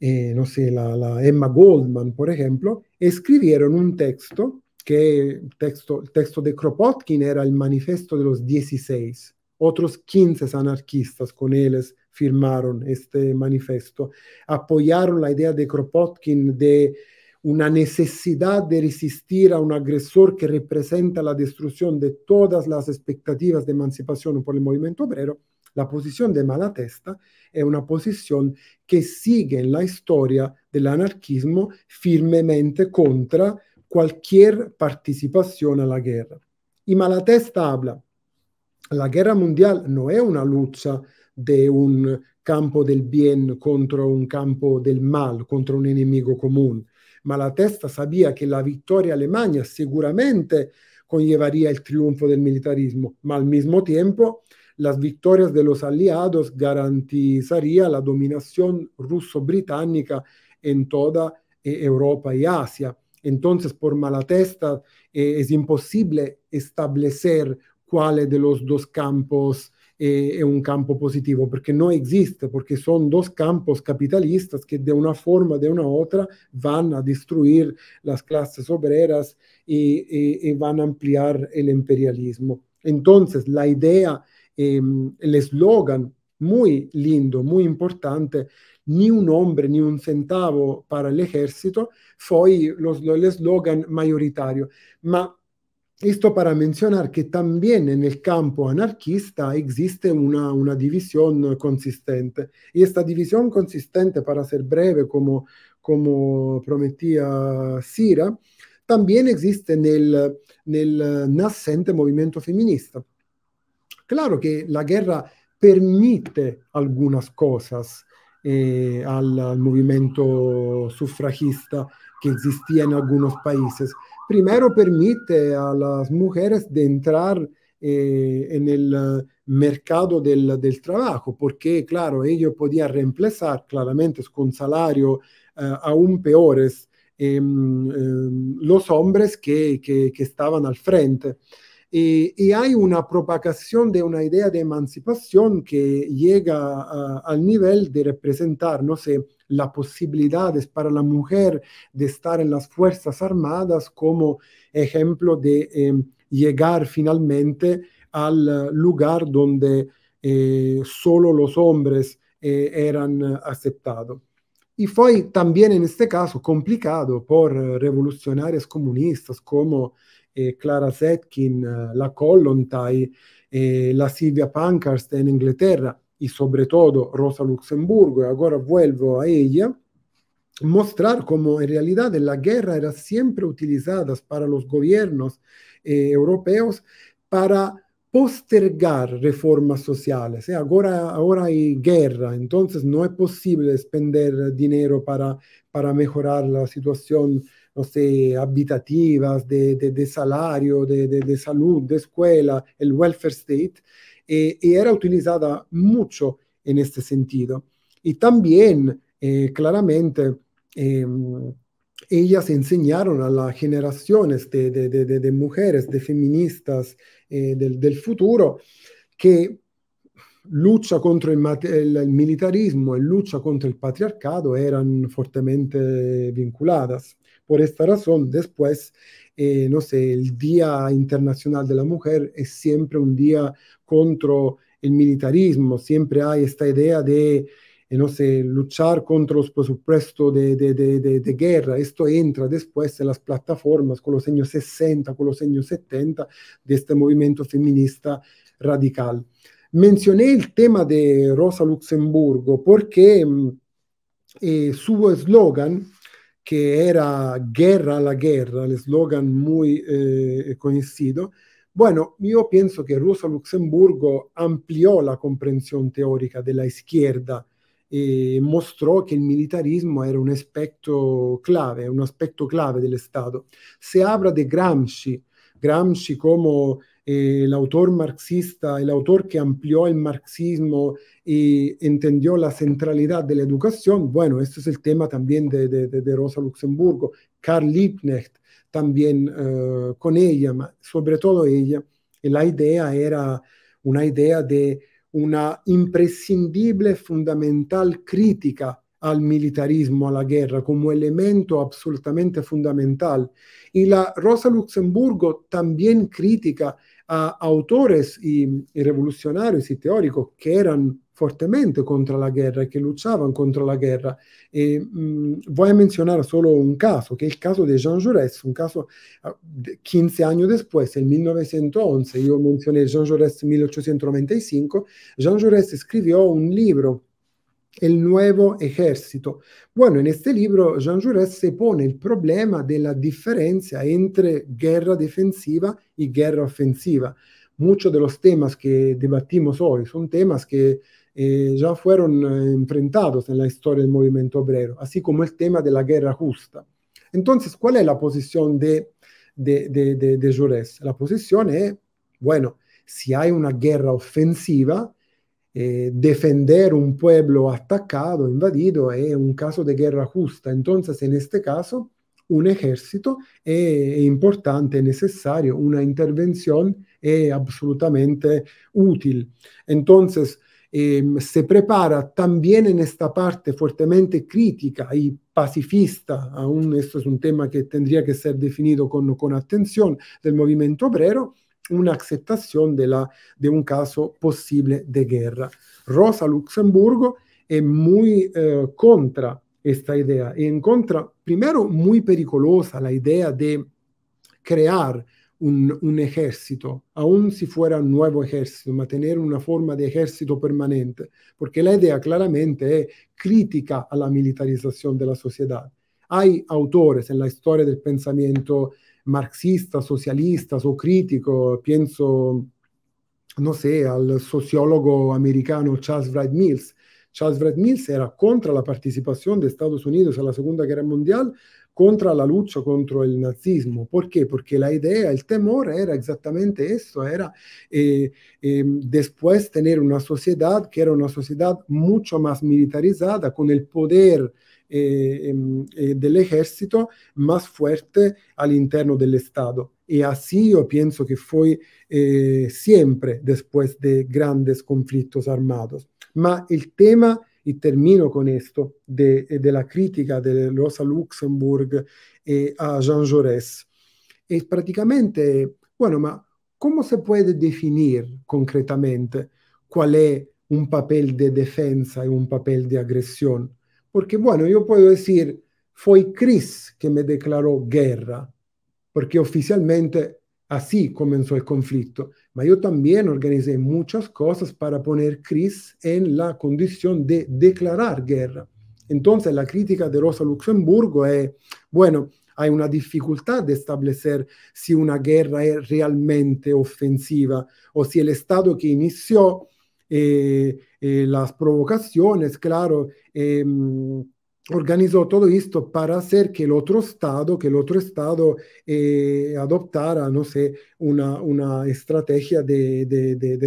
no sé, la Emma Goldman, por ejemplo, escribieron un texto que el texto, el texto de Kropotkin era el Manifesto de los 16. Otros 15 anarquistas con él firmaron este manifesto. Apoyaron la idea de Kropotkin de una necesidad de resistir a un agresor que representa la destrucción de todas las expectativas de emancipación por el movimiento obrero, la posición de Malatesta es una posición que sigue en la historia del anarquismo firmemente contra cualquier participación a la guerra. Y Malatesta habla, la guerra mundial no es una lucha de un campo del bien contra un campo del mal, contra un enemigo común. Malatesta sabía che la vittoria alemagna sicuramente conllevaría il triunfo del militarismo, ma al mismo tiempo las victorias de los aliados garantizaría la dominación ruso-británica en toda eh, Europa y Asia. Entonces, por mala testa, eh, es imposible establecer cuál de los dos campos eh, es un campo positivo porque no existe, porque son dos campos capitalistas que de una forma o de una otra van a destruir las clases obreras y, van a ampliar el imperialismo. Entonces, la idea, em, el eslogan muy lindo, muy importante, ni un hombre ni un centavo para el ejército, fue el eslogan mayoritario. Ma esto para mencionar que también en el campo anarquista existe una, una, división consistente. Y esta división consistente, para ser breve, como, prometía Sira, también existe en el nascente movimiento feminista. Claro que la guerra permite algunas cosas, eh, al, movimiento sufragista que existía en algunos países. Primero permite a las mujeres de entrar eh, en el eh, mercado del, trabajo, porque claro, ellos podían reemplazar claramente con salario aún peores em, em, los hombres que, que estaban al frente. Y, hay una propagación de una idea de emancipación que llega al nivel de representar, no sé, las posibilidades para la mujer de estar en las Fuerzas Armadas como ejemplo de em, llegar finalmente al lugar donde eh, solo los hombres eh, eran aceptados. Y fue también en este caso complicado por revolucionarios comunistas como e Clara Zetkin, eh, la Collontai, e la Silvia Pankhurst en Inglaterra y sobre todo Rosa Luxemburgo, y e ahora vuelvo a ella, mostrar cómo en realidad la guerra era siempre utilizada para los gobiernos eh, europeos para postergar reformas sociales. ahora, hay guerra, entonces no es posible expender dinero para, para mejorar la situación habitativas, de, salario, de, salud, de escuela, el welfare state, eh, y era utilizada mucho en este sentido. Y también, eh, claramente, em, ellas enseñaron a las generaciones de, mujeres, de feministas eh, del, futuro, que lucha contra el, el militarismo y lucha contra el patriarcado eran fuertemente vinculadas. Por esta razón, después, eh, no sé, el Día Internacional de la Mujer es siempre un día contra el militarismo, siempre hay esta idea de, eh, no sé, luchar contra los presupuestos de, de, guerra. Esto entra después en las plataformas con los años 60, con los años 70 de este movimiento feminista radical. Mencioné el tema de Rosa Luxemburgo porque mm, eh, su eslogan, che era guerra alla guerra, lo slogan muy eh, conocido, bueno, io penso che Rosa Luxemburgo ampliò la comprensione teorica della la e mostrò che il militarismo era un aspetto clave, un aspetto clave Stato. Se habla de Gramsci, Gramsci come Eh, el autor marxista, el autor que amplió el marxismo y entendió la centralidad de la educación, bueno, este es el tema también de, Rosa Luxemburgo, Karl Liebknecht también eh, con ella, sobre todo ella, la idea era una idea de una imprescindible, fundamental crítica al militarismo, a la guerra, como elemento absolutamente fundamental. Y la Rosa Luxemburgo también critica a autores y, y revolucionarios y teóricos que eran fuertemente contra la guerra y que luchaban contra la guerra. Eh, mmm, voy a mencionar solo un caso, que es el caso de Jean Jaurès, un caso uh, de 15 años después, en 1911. Yo mencioné Jean Jaurès 1895. Jean Jaurès escribió un libro el nuevo ejército. Bueno, en este libro Jean Jaurès se pone el problema de la diferencia entre guerra defensiva y e guerra ofensiva. Muchos de los temas que debatimos hoy son temas que ya eh, fueron eh, enfrentados en la historia del movimiento obrero, así como el tema de la guerra justa. Entonces, ¿cuál es la posición de, de, La posición es, bueno, si hay una guerra ofensiva, eh, defender un pueblo atacado, invadido, es eh, un caso de guerra justa. Entonces, en este caso, un ejército es eh, importante, necesario, una intervención es absolutamente útil. Entonces, se prepara también en esta parte fuertemente crítica y pacifista, aún esto es un tema que tendría que ser definido con atención, del movimiento obrero, una aceptación de, un caso posible de guerra. Rosa Luxemburgo es muy eh, contra esta idea y contra, primero muy pericolosa la idea de crear un, un, ejército, aun si fuera un nuevo ejército, mantener una forma de ejército permanente, porque la idea claramente es crítica a la militarización de la sociedad. Hay autores en la historia del pensamiento marxista, socialista o crítico, pienso, no sé, al sociólogo americano Charles Wright Mills. Charles Wright Mills era contra la participación de Estados Unidos en la Segunda Guerra Mundial, contra la lucha contra el nazismo. qué? Porque la idea, el temor era exactamente eso, era eh, eh, después tener una sociedad que era una sociedad mucho más militarizada, con el poder eh, eh, dell'esercito más fuerte all'interno del Estado. Y así yo pienso que fue eh, siempre después de grandes conflictos armados. Ma el tema, y termino con esto, de, de la crítica de Rosa Luxemburg a Jean Jaurès, es prácticamente, bueno, ma ¿cómo se puede definir concretamente cuál es un papel de defensa y un papel de agresión? Porque, bueno, yo puedo decir, fue Chris que me declaró guerra, porque oficialmente así comenzó el conflicto. Pero yo también organizé muchas cosas para poner Chris en la condición de declarar guerra. Entonces, la crítica de Rosa Luxemburgo es, bueno, hay una dificultad de establecer si una guerra es realmente ofensiva o si el Estado que inició eh, eh, las provocaciones, claro. Em, organizó todo esto para hacer que el otro Estado, que el otro Estado eh, adoptara, no sé, una, estrategia de,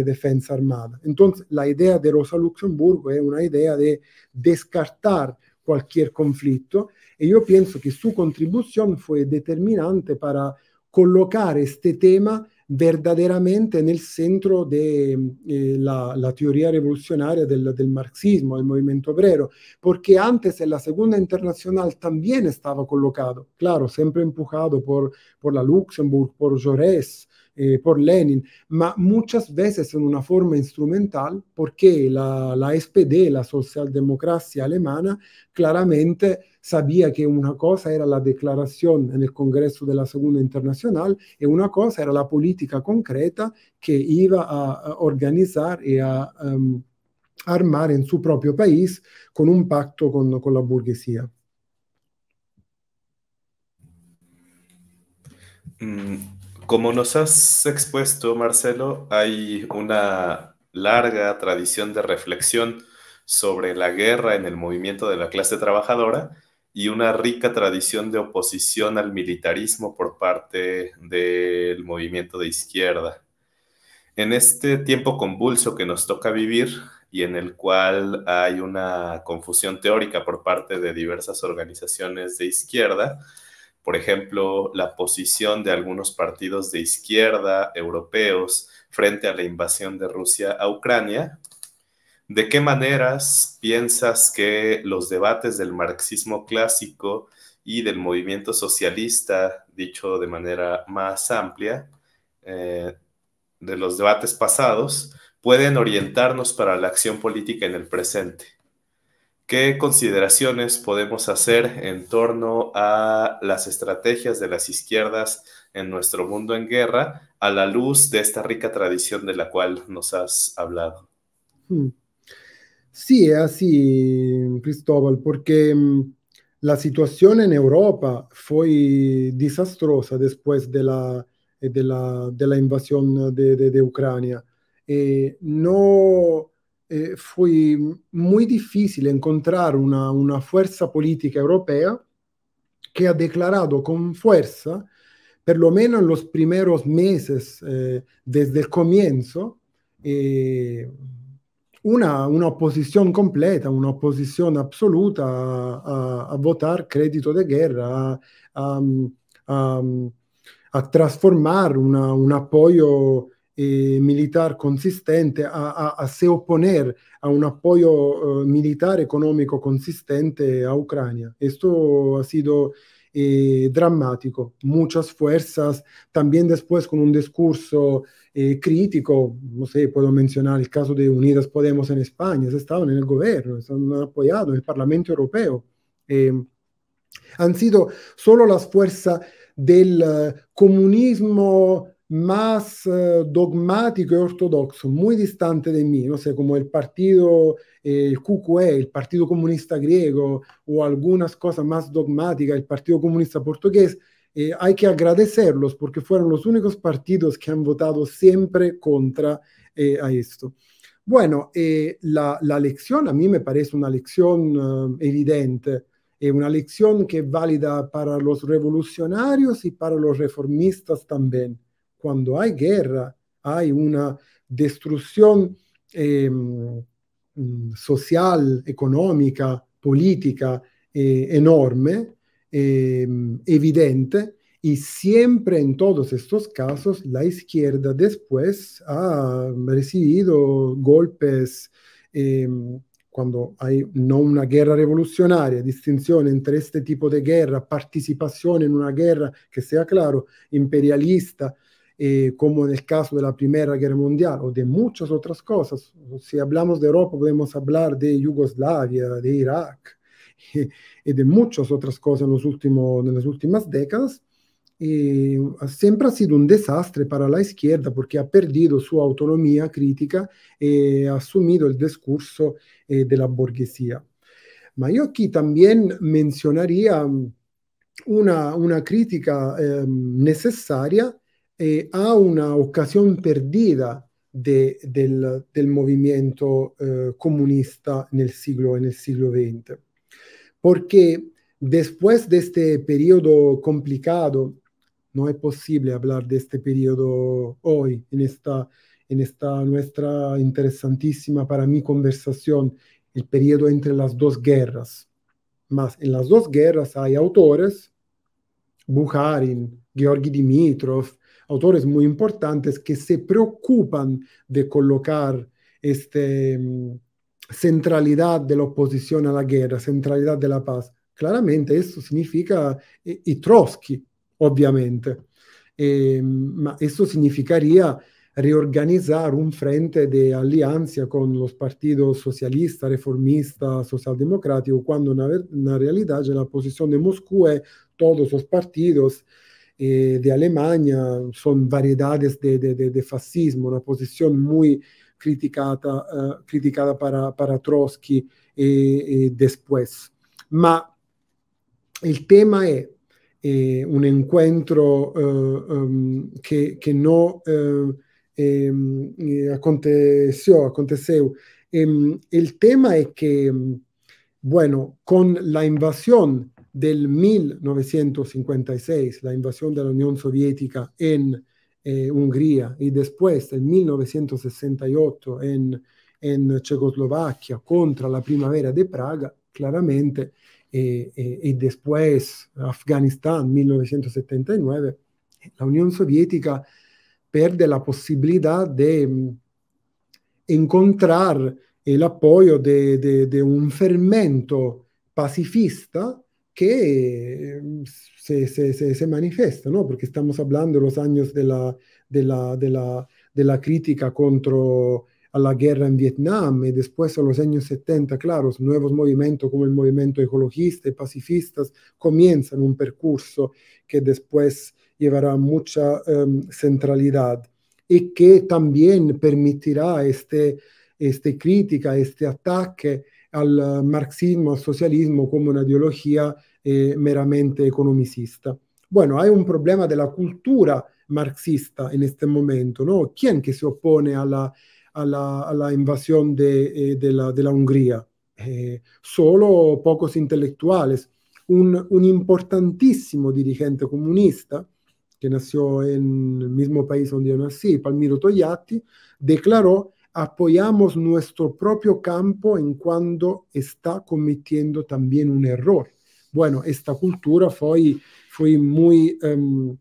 defensa armada. Entonces, la idea de Rosa Luxemburgo es una idea de descartar cualquier conflicto y yo pienso que su contribución fue determinante para colocar este tema verdaderamente en el centro de eh, la, teoría revolucionaria del, marxismo, del movimiento obrero, porque antes en la Segunda Internacional también estaba colocado, claro, siempre empujado por, por la Luxemburg, por Jaurès, eh, por Lenin, ma muchas veces en una forma instrumental, porque la, la SPD, la socialdemocracia alemana, claramente sabía che una cosa era la declarazione nel congresso della seconda internazionale e una cosa era la politica concreta che iva a, a organizzare e a um, armare in suo proprio paese con un pacto con, con la borghesia. Mm, Como nos has expuesto, Marcelo, hay una larga tradición de reflexión sobre la guerra en el movimiento de la clase trabajadora y una rica tradición de oposición al militarismo por parte del movimiento de izquierda. En este tiempo convulso que nos toca vivir y en el cual hay una confusión teórica por parte de diversas organizaciones de izquierda, por ejemplo, la posición de algunos partidos de izquierda europeos frente a la invasión de Rusia a Ucrania. ¿De qué maneras piensas que los debates del marxismo clásico y del movimiento socialista, dicho de manera más amplia, eh, de los debates pasados, pueden orientarnos para la acción política en el presente? ¿Qué consideraciones podemos hacer en torno a las estrategias de las izquierdas en nuestro mundo en guerra a la luz de esta rica tradición de la cual nos has hablado? Hmm. Sí, es así, Cristóbal, porque mm, la situación en Europa fue desastrosa después de la, de la, invasión de, Ucrania. Eh, no eh, fue muy difícil encontrar una, fuerza política europea que ha declarado con fuerza, por lo menos en los primeros meses, eh, desde el comienzo, eh, una, una, oposición completa, una oposición absoluta a, votar crédito de guerra, a, transformar un apoyo eh, militar consistente, a, se oponer a un apoyo eh, militar económico consistente a Ucrania. Esto ha sido eh, dramático. Muchas fuerzas, también después con un discurso crítico, no sé, puedo mencionar el caso de Unidas Podemos en España, se estaban en el gobierno, han apoyado el Parlamento Europeo. Em, han sido solo las fuerzas del comunismo más eh, dogmático y ortodoxo, muy distante de mí, no sé, como el partido, eh, el QQE, el Partido Comunista Griego, o algunas cosas más dogmáticas, el Partido Comunista Portugués, eh, hay que agradecerlos porque fueron los únicos partidos que han votado siempre contra esto. Bueno, la, la, lección a mí me parece una lección evidente, una lección que es válida para los revolucionarios y para los reformistas también. quando hay guerra, hay una destrucción eh, social, economica, politica eh, enorme, eh, evidente, e sempre in tutti questi casi la izquierda después ha recibido golpes ehm, quando hai non una guerra rivoluzionaria, distinzione tra questo tipo di guerra, partecipazione in una guerra che sia chiaro imperialista, Eh, como en el caso de la Primera Guerra Mundial o de muchas otras cosas. Si hablamos de Europa, podemos hablar de Yugoslavia, de Irak y de muchas otras cosas en, las últimas décadas. siempre ha sido un desastre para la izquierda porque ha perdido su autonomía crítica y eh, ha asumido el discurso eh, de la burguesía. Ma yo también mencionaría una, crítica necesaria eh, a una ocasión perdida de, del, movimiento eh, comunista en el, siglo, siglo XX. Porque después de este periodo complicado, no es posible hablar de este periodo hoy, en esta, en esta nuestra interesantísima para mí conversación, el periodo entre las dos guerras. Más en las dos guerras hay autores, Bukharin, Georgi Dimitrov, autores muy importantes que se preocupan de colocar este, mm, centralidad de la oposición a la guerra, centralidad de la paz. Claramente eso significa, eh, y Trotsky, obviamente, em, eso significaría reorganizar un frente de alianza con los partidos socialista, reformista, socialdemocratico, cuando realidad realidad la posición de Moscú es todos los partidos de Alemania são variedades de, de, de, fascismo, una posizione muito criticata, uh, eh, criticada para, para Trotsky e, e depois. Mas o tema é, un um che uh, um, que, que não aconteceu, aconteceu. Um, tema è che, ehm, bueno, com a invasão del 1956, la invasión de la Unión Soviética en eh, Hungría, y después, del 1968, en, en Checoslovaquia, contra la Primavera de Praga, claramente, eh, eh, y después Afganistán, 1979, la Unión Soviética perde la posibilidad de encontrar mm, el eh, apoyo de, de, de un fermento pacifista que mm, se, se, manifiesta, ¿no? Porque estamos hablando de los años de la, de la, crítica contra la guerra en Vietnam y después a los años 70, claro, nuevos movimientos como el movimiento ecologista y pacifistas comienzan un percurso que después llevará mucha em, centralidad y que también permitirá esta este crítica, este ataque al eh, marxismo, al socialismo como una ideología eh, meramente economicista. Bueno, hay un problema de la cultura marxista en este momento, ¿no? ¿Quién que se opone a la, invasión eh, de, la, Hungría? solo pocos intelectuales. Un, importantísimo dirigente comunista que nació en el mismo país donde yo nací, Palmiro Togliatti, declaró apoyamos nuestro propio campo en cuando está cometiendo también un error. Bueno, esta cultura fue, fue muy... Em,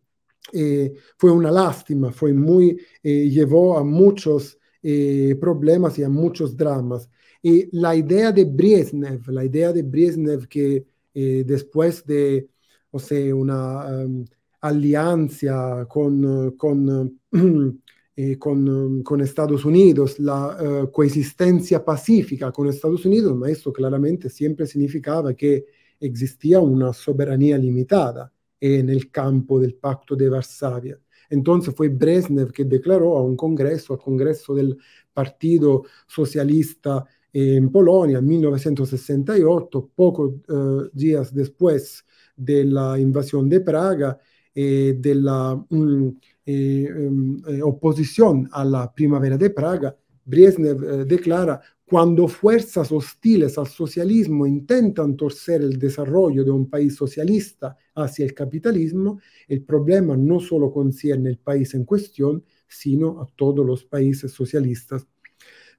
eh, fue una lástima, fue muy, eh, llevó a muchos eh, problemas y a muchos dramas. Y la idea de Brezhnev, la idea de Brezhnev que después de, o sea, una em, alianza con, con Eh, con, um, con, Estados Unidos, la eh, coexistencia pacífica con Estados Unidos, pero esto claramente siempre significaba que existía una soberanía limitada en el campo del Pacto de Varsavia. Entonces fue Brezhnev que declaró a un congreso, al congreso del Partido Socialista en Polonia en 1968, pocos eh, días después de la invasión de Praga, y de la mm, eh, em, eh, oposición a la primavera de Praga, Brezhnev eh, declara, cuando fuerzas hostiles al socialismo intentan torcer el desarrollo de un país socialista hacia el capitalismo, el problema no solo concierne al país en cuestión, sino a todos los países socialistas.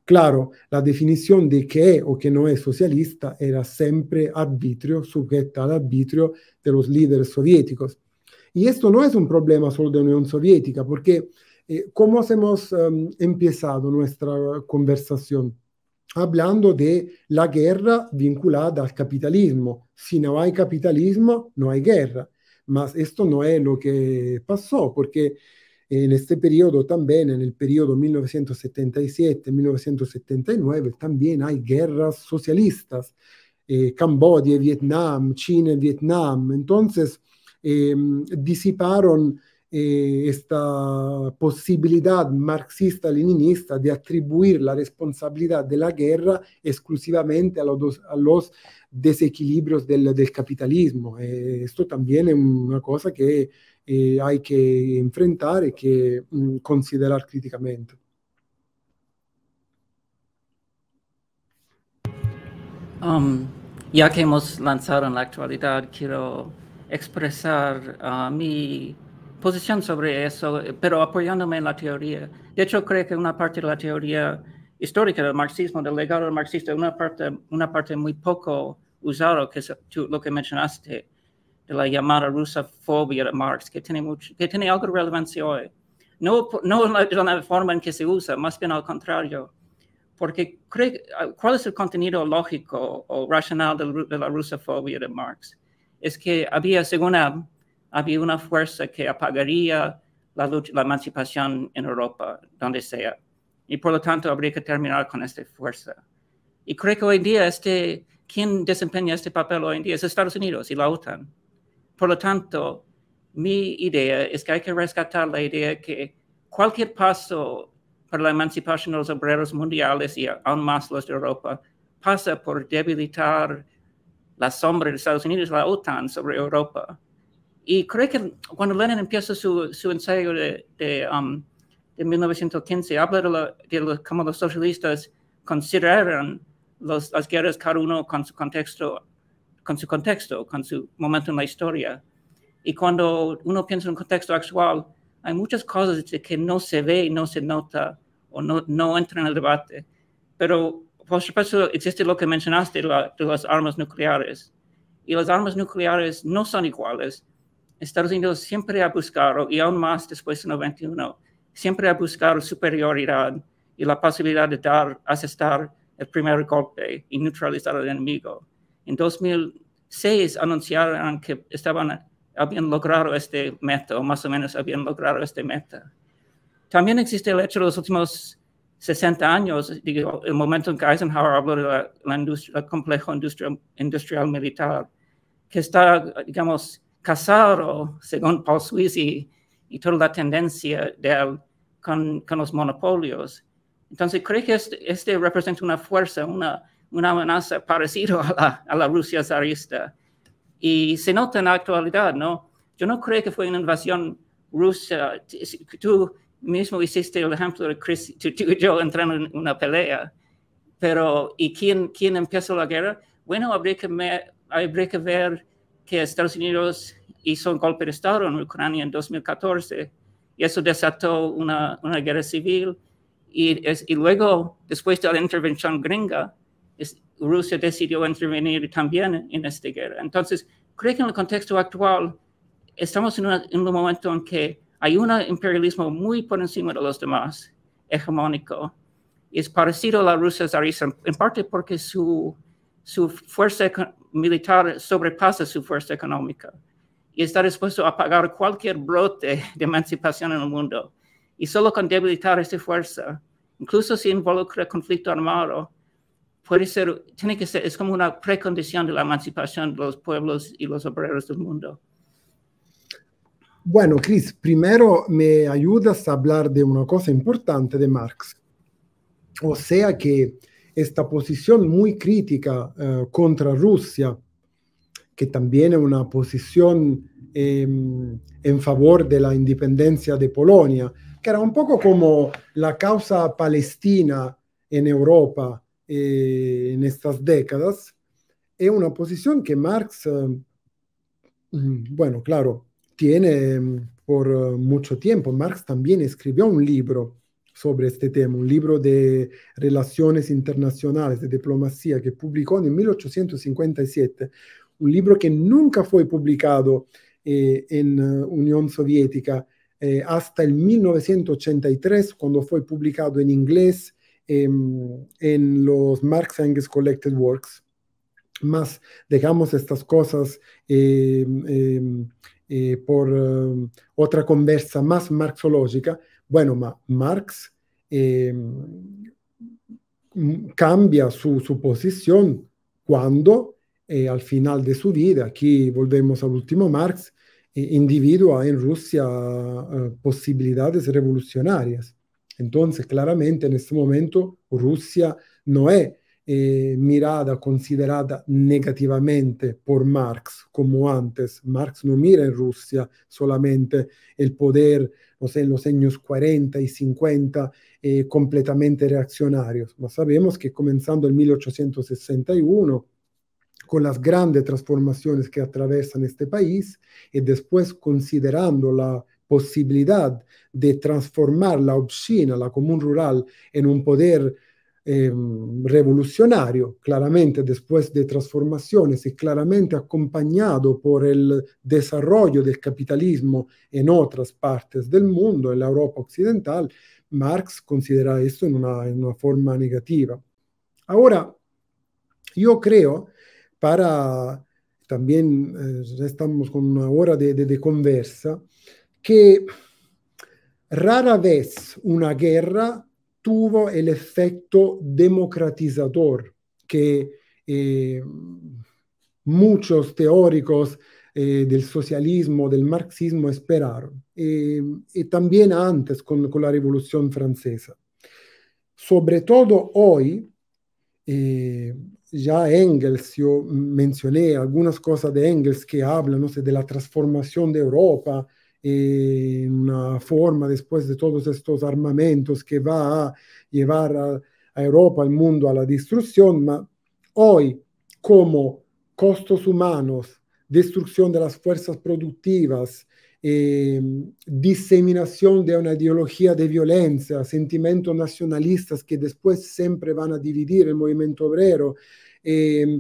Claro, la definición de que es o que no es socialista era siempre arbitrio, sujeta al arbitrio de los líderes soviéticos. Y esto no es un problema solo de Unión Soviética, porque eh, ¿cómo hemos em, empezado nuestra conversación? Hablando de la guerra vinculada al capitalismo. Si no hay capitalismo, no hay guerra. Pero esto no es lo que pasó, porque en este periodo también, en el periodo 1977-1979, también hay guerras socialistas. Eh, Cambodia, Vietnam, China, Vietnam. Entonces, Em, disiparon eh, esta posibilidad marxista-leninista de atribuir la responsabilidad de la guerra exclusivamente a los, desequilibrios del, capitalismo. Eh, esto también es una cosa que eh, hay que enfrentar y que mm, considerar críticamente. Um, ya que hemos lanzado en la actualidad, quiero expresar ah, mi posición sobre eso, pero apoyándome en la teoría. De hecho, creo que una parte de la teoría histórica del marxismo, del legado marxista, una parte, una parte muy poco usada, que es lo que mencionaste, de la llamada rusafobia de Marx, que tiene, que tiene algo de relevancia hoy. No, no de la forma en que se usa, más bien al contrario, porque ah, ¿cuál es el contenido lógico o racional de, de la rusofobia de Marx? es que había, según él, había una fuerza que apagaría la, lucha, la emancipación en Europa, donde sea. Y por lo tanto habría que terminar con esta fuerza. Y creo que hoy en día este, quien desempeña este papel hoy en día es Estados Unidos y la OTAN. Por lo tanto, mi idea es que hay que rescatar la idea que cualquier paso para la emancipación de los obreros mundiales y aún más los de Europa pasa por debilitar la sombra de Estados Unidos, la OTAN sobre Europa. Y creo que cuando Lenin empieza su, ensayo de, de, 1915, um, habla de, cómo los socialistas consideraron las guerras cada uno con su contexto, con su contexto, con su momento en la historia. Y cuando uno piensa en un contexto actual, hay muchas cosas que no se ve y no se nota o no, no entra en el debate. Pero pues, por supuesto, existe lo que mencionaste de, las armas nucleares. Y las armas nucleares no son iguales. Estados Unidos siempre ha buscado, y aún más después de 91, siempre ha buscado superioridad y la posibilidad de dar, asestar el primer golpe y neutralizar al enemigo. En 2006 anunciaron que estaban, habían logrado este meta, o más o menos habían logrado este meta. También existe el hecho de los últimos 60 años, digo, el momento en que Eisenhower habló del complejo industrial, militar, que está, digamos, casado, según Paul Sweezy, y toda la tendencia de, con, con, los monopolios. Entonces, creo que este, este representa una fuerza, una, una amenaza parecida a la, a la Rusia zarista. Y se nota en la actualidad, ¿no? Yo no creo que fue una invasión rusa. Tú mismo hiciste el ejemplo de Chris, tú, y yo entrando en una pelea, pero ¿y quién, quién empezó la guerra? Bueno, habría que, me, que ver que Estados Unidos hizo un golpe de Estado en Ucrania en 2014 y eso desató una, una guerra civil. Y, es, y, luego, después de la intervención gringa, es, Rusia decidió intervenir también en esta guerra. Entonces, creo que en el contexto actual estamos en un momento en que hay un imperialismo muy por encima de los demás, hegemónico. Es parecido a la Rusia zarista, en parte porque su, su fuerza militar sobrepasa su fuerza económica y está dispuesto a pagar cualquier brote de emancipación en el mundo. Y solo con debilitar esa fuerza, incluso si involucra conflicto armado, puede tiene que ser, es como una precondición de la emancipación de los pueblos y los obreros del mundo. Bueno, Chris, primero me ayudas a hablar de una cosa importante de Marx, o sea que esta posición muy crítica eh, contra Rusia, que también es una posición em, en favor de la independencia de Polonia, que era un poco como la causa palestina en Europa eh, en estas décadas, es una posición que Marx, eh, mm, bueno, claro, Mm, por eh, mucho tiempo. Marx también escribió un libro sobre este tema, un libro de relaciones internacionales, de diplomacia, que publicó en 1857, un libro que nunca fue publicado eh, en eh, Unión Soviética hasta el 1983, cuando fue publicado en inglés em, en los Marx Engels Collected Works. Más dejamos estas cosas em, em, eh, por eh, otra conversa más marxológica, bueno, ma Marx eh, mm, cambia su, su, posición cuando al final de su vida, aquí volvemos al último Marx, individua en Rusia posibilidades revolucionarias. Entonces, claramente en este momento Rusia no es e mirada considerada negativamente por Marx, como antes. Marx no mira en Rusia solamente el poder, en los años 40 y 50, eh, completamente reaccionarios, sabemos que comenzando en 1861, con las grandes transformaciones que atravesan este país y después considerando la posibilidad de transformar la obscena, la común rural, en un poder eh, revolucionario, claramente después de transformaciones y claramente acompañado por el desarrollo del capitalismo en otras partes del mundo, en la Europa occidental, Marx considera esto en una, una forma negativa. Ahora, yo creo, para también, eh, estamos con una hora de, de conversa, que rara vez una guerra tuvo el efecto democratizador que eh, muchos teóricos eh, del socialismo, del marxismo esperaron, eh, y también antes con, la Revolución Francesa. Sobre todo hoy, ya Engels, yo mencioné algunas cosas de Engels que hablan de la transformación de Europa, eh, una forma después de todos estos armamentos que va a llevar a, Europa, al mundo, a la destrucción, pero hoy como costos humanos, destrucción de las fuerzas productivas, eh, diseminación de una ideología de violencia, sentimientos nacionalistas que después siempre van a dividir el movimiento obrero, eh,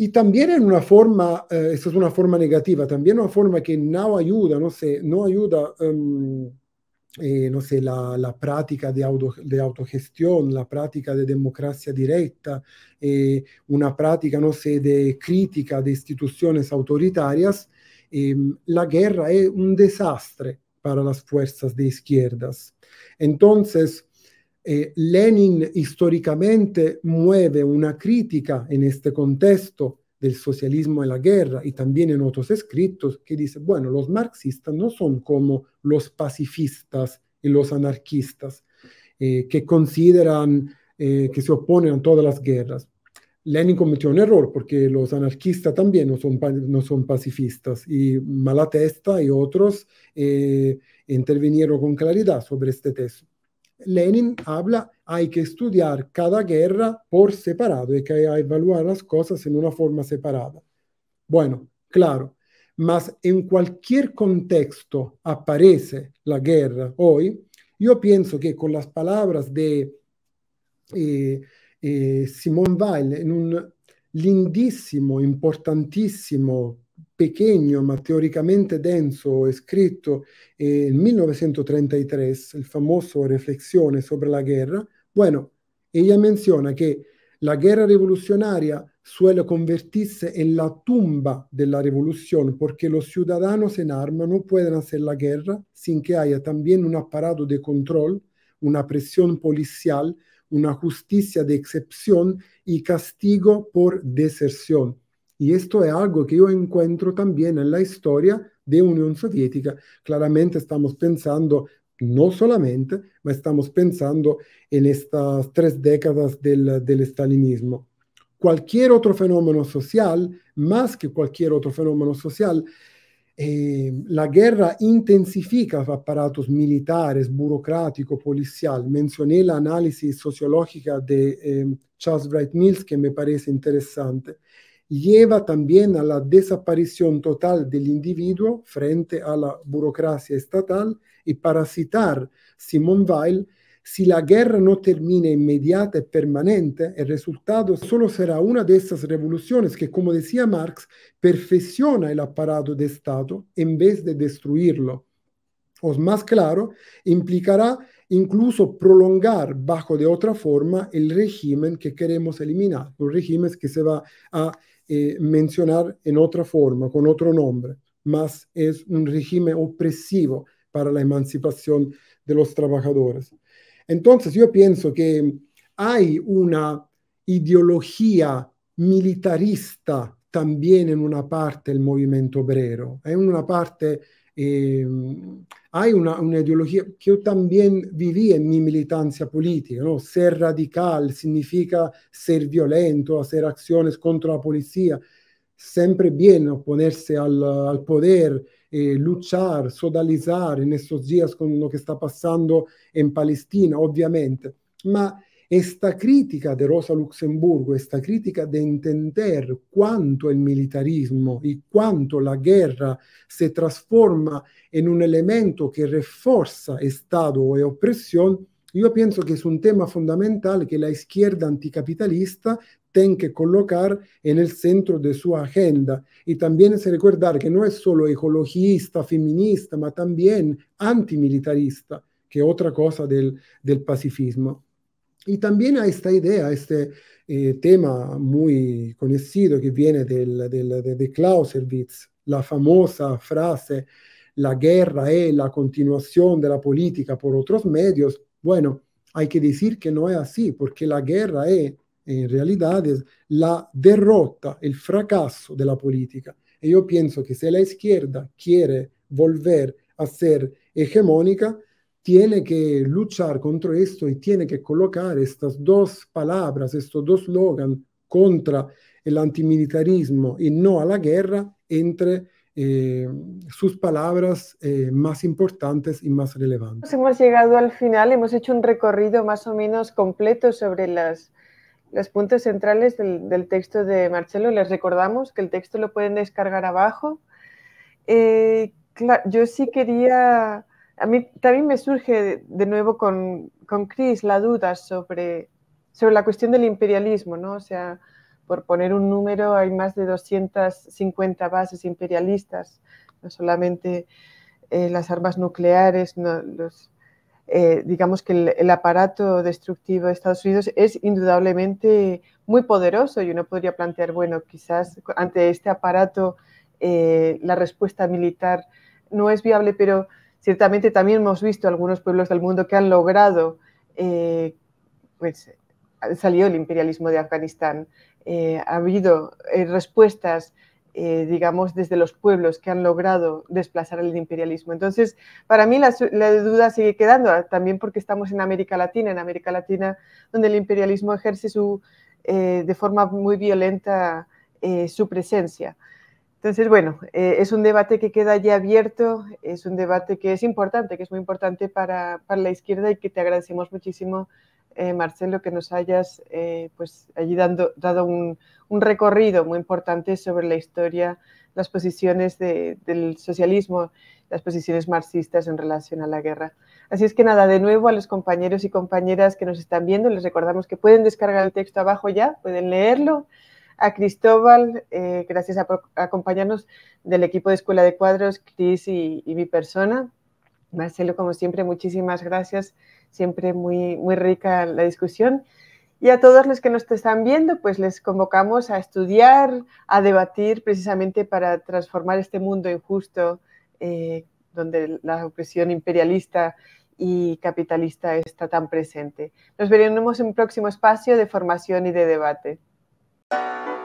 y también en una forma, eh, es una forma negativa, también una forma que no ayuda, no sé, no ayuda, em, eh, no sé, la, práctica de, de, autogestión, la práctica de democracia directa, eh, una práctica, no sé, de crítica de instituciones autoritarias. Em, la guerra es un desastre para las fuerzas de izquierdas. Entonces, eh, Lenin históricamente mueve una crítica en este contexto del socialismo y la guerra y también en otros escritos que dice, bueno, los marxistas no son como los pacifistas y los anarquistas eh, que consideran eh, que se oponen a todas las guerras. Lenin cometió un error porque los anarquistas también no son, no son pacifistas y Malatesta y otros intervinieron con claridad sobre este texto Lenin habla, hay que estudiar cada guerra por separado y que evaluar las cosas en una forma separada. Bueno, claro, mas en cualquier contexto aparece la guerra hoy, yo pienso que con las palabras de eh, eh Simone Weil en un lindísimo, importantísimo pequeño ma teoricamente denso escrito en 1933, el famoso Reflexiones sobre la guerra, bueno, ella menciona que la guerra revolucionaria suele convertirse en la tumba de la revolución porque los ciudadanos en armas no pueden hacer la guerra sin que haya también un aparato de control, una presión policial, una justicia de excepción y castigo por deserción. Y esto es algo que yo encuentro también en la historia de Unión Soviética. Claramente estamos pensando, no solamente, pero estamos pensando en estas tres décadas del, del stalinismo. Cualquier otro fenómeno social, más que cualquier otro fenómeno social, eh, la guerra intensifica aparatos militares, burocrático, policial. Mencioné la análisis sociológica de eh, Charles Wright Mills, que me parece interesante lleva también a la desaparición total del individuo frente a la burocracia estatal y para citar Simone Weil, si la guerra no termina inmediata y permanente, el resultado solo será una de esas revoluciones que, como decía Marx, perfecciona el aparato de Estado en vez de destruirlo. O más claro, implicará incluso prolongar bajo de otra forma el régimen que queremos eliminar, un régimen que se va a eh, mencionar en otra forma, con otro nombre, más es un régimen opresivo para la emancipación de los trabajadores. Entonces yo pienso que hay una ideología militarista también en una parte del movimiento obrero, en una parte Eh, hay una, una, che io también viví in mi militancia política, ¿no? Ser radical significa ser violento, hacer acciones contro la polizia, sempre bien opponersi al, al poder, eh, luchar, sodalizar en estos días con lo che sta passando in Palestina, ovviamente, Ma Esta crítica de Rosa Luxemburgo, esta crítica de entender cuánto el militarismo y cuánto la guerra se transforma en un elemento que reforza Estado e opresión, yo pienso que es un tema fundamental que la izquierda anticapitalista tiene que colocar en el centro de su agenda. Y también es recordar que no es solo ecologista, feminista, sino también antimilitarista, que es otra cosa del pacifismo. Y también a esta idea, a este eh, tema muy conocido que viene de, Clausewitz, la famosa frase, la guerra es la continuación de la política por otros medios. Bueno, hay que decir que no es así, porque la guerra es en realidad la derrota, el fracaso de la política. Y yo pienso que si la izquierda quiere volver a ser hegemónica, tiene que luchar contra esto y tiene que colocar estas dos palabras, estos dos slogans contra el antimilitarismo y no a la guerra entre eh, sus palabras eh, más importantes y más relevantes. Hemos llegado al final, hemos hecho un recorrido más o menos completo sobre las, los puntos centrales del, texto de Marcelo. Les recordamos que el texto lo pueden descargar abajo. Eh, yo sí quería a mí también me surge de nuevo con, con Chris la duda sobre, sobre la cuestión del imperialismo, ¿no? O sea, por poner un número, hay más de 250 bases imperialistas, no solamente eh, las armas nucleares, eh, digamos que el, aparato destructivo de Estados Unidos es indudablemente muy poderoso y uno podría plantear, bueno, quizás ante este aparato eh, la respuesta militar no es viable, pero Ciertamente también hemos visto algunos pueblos del mundo que han logrado, eh, pues salió el imperialismo de Afganistán, eh, ha habido eh, respuestas, digamos, desde los pueblos que han logrado desplazar el imperialismo. Entonces, para mí la, la duda sigue quedando, ah, también porque estamos en América Latina, en América Latina donde el imperialismo ejerce su, de forma muy violenta su presencia. Entonces, bueno, eh, es un debate que queda ya abierto, es un debate que es importante, que es muy importante para, para la izquierda y que te agradecemos muchísimo, eh, Marcelo, que nos hayas eh, pues allí dando, dado un, un, recorrido muy importante sobre la historia, las posiciones del socialismo, las posiciones marxistas en relación a la guerra. Así es que nada, de nuevo a los compañeros y compañeras que nos están viendo, les recordamos que pueden descargar el texto abajo ya, pueden leerlo a Cristóbal, eh, gracias por acompañarnos del equipo de Escuela de Cuadros, Cris y, mi persona. Marcelo, como siempre, muchísimas gracias. Siempre muy, muy rica la discusión. Y a todos los que nos están viendo, pues les convocamos a estudiar, a debatir precisamente para transformar este mundo injusto eh, donde la opresión imperialista y capitalista está tan presente. Nos veremos en un próximo espacio de formación y de debate. you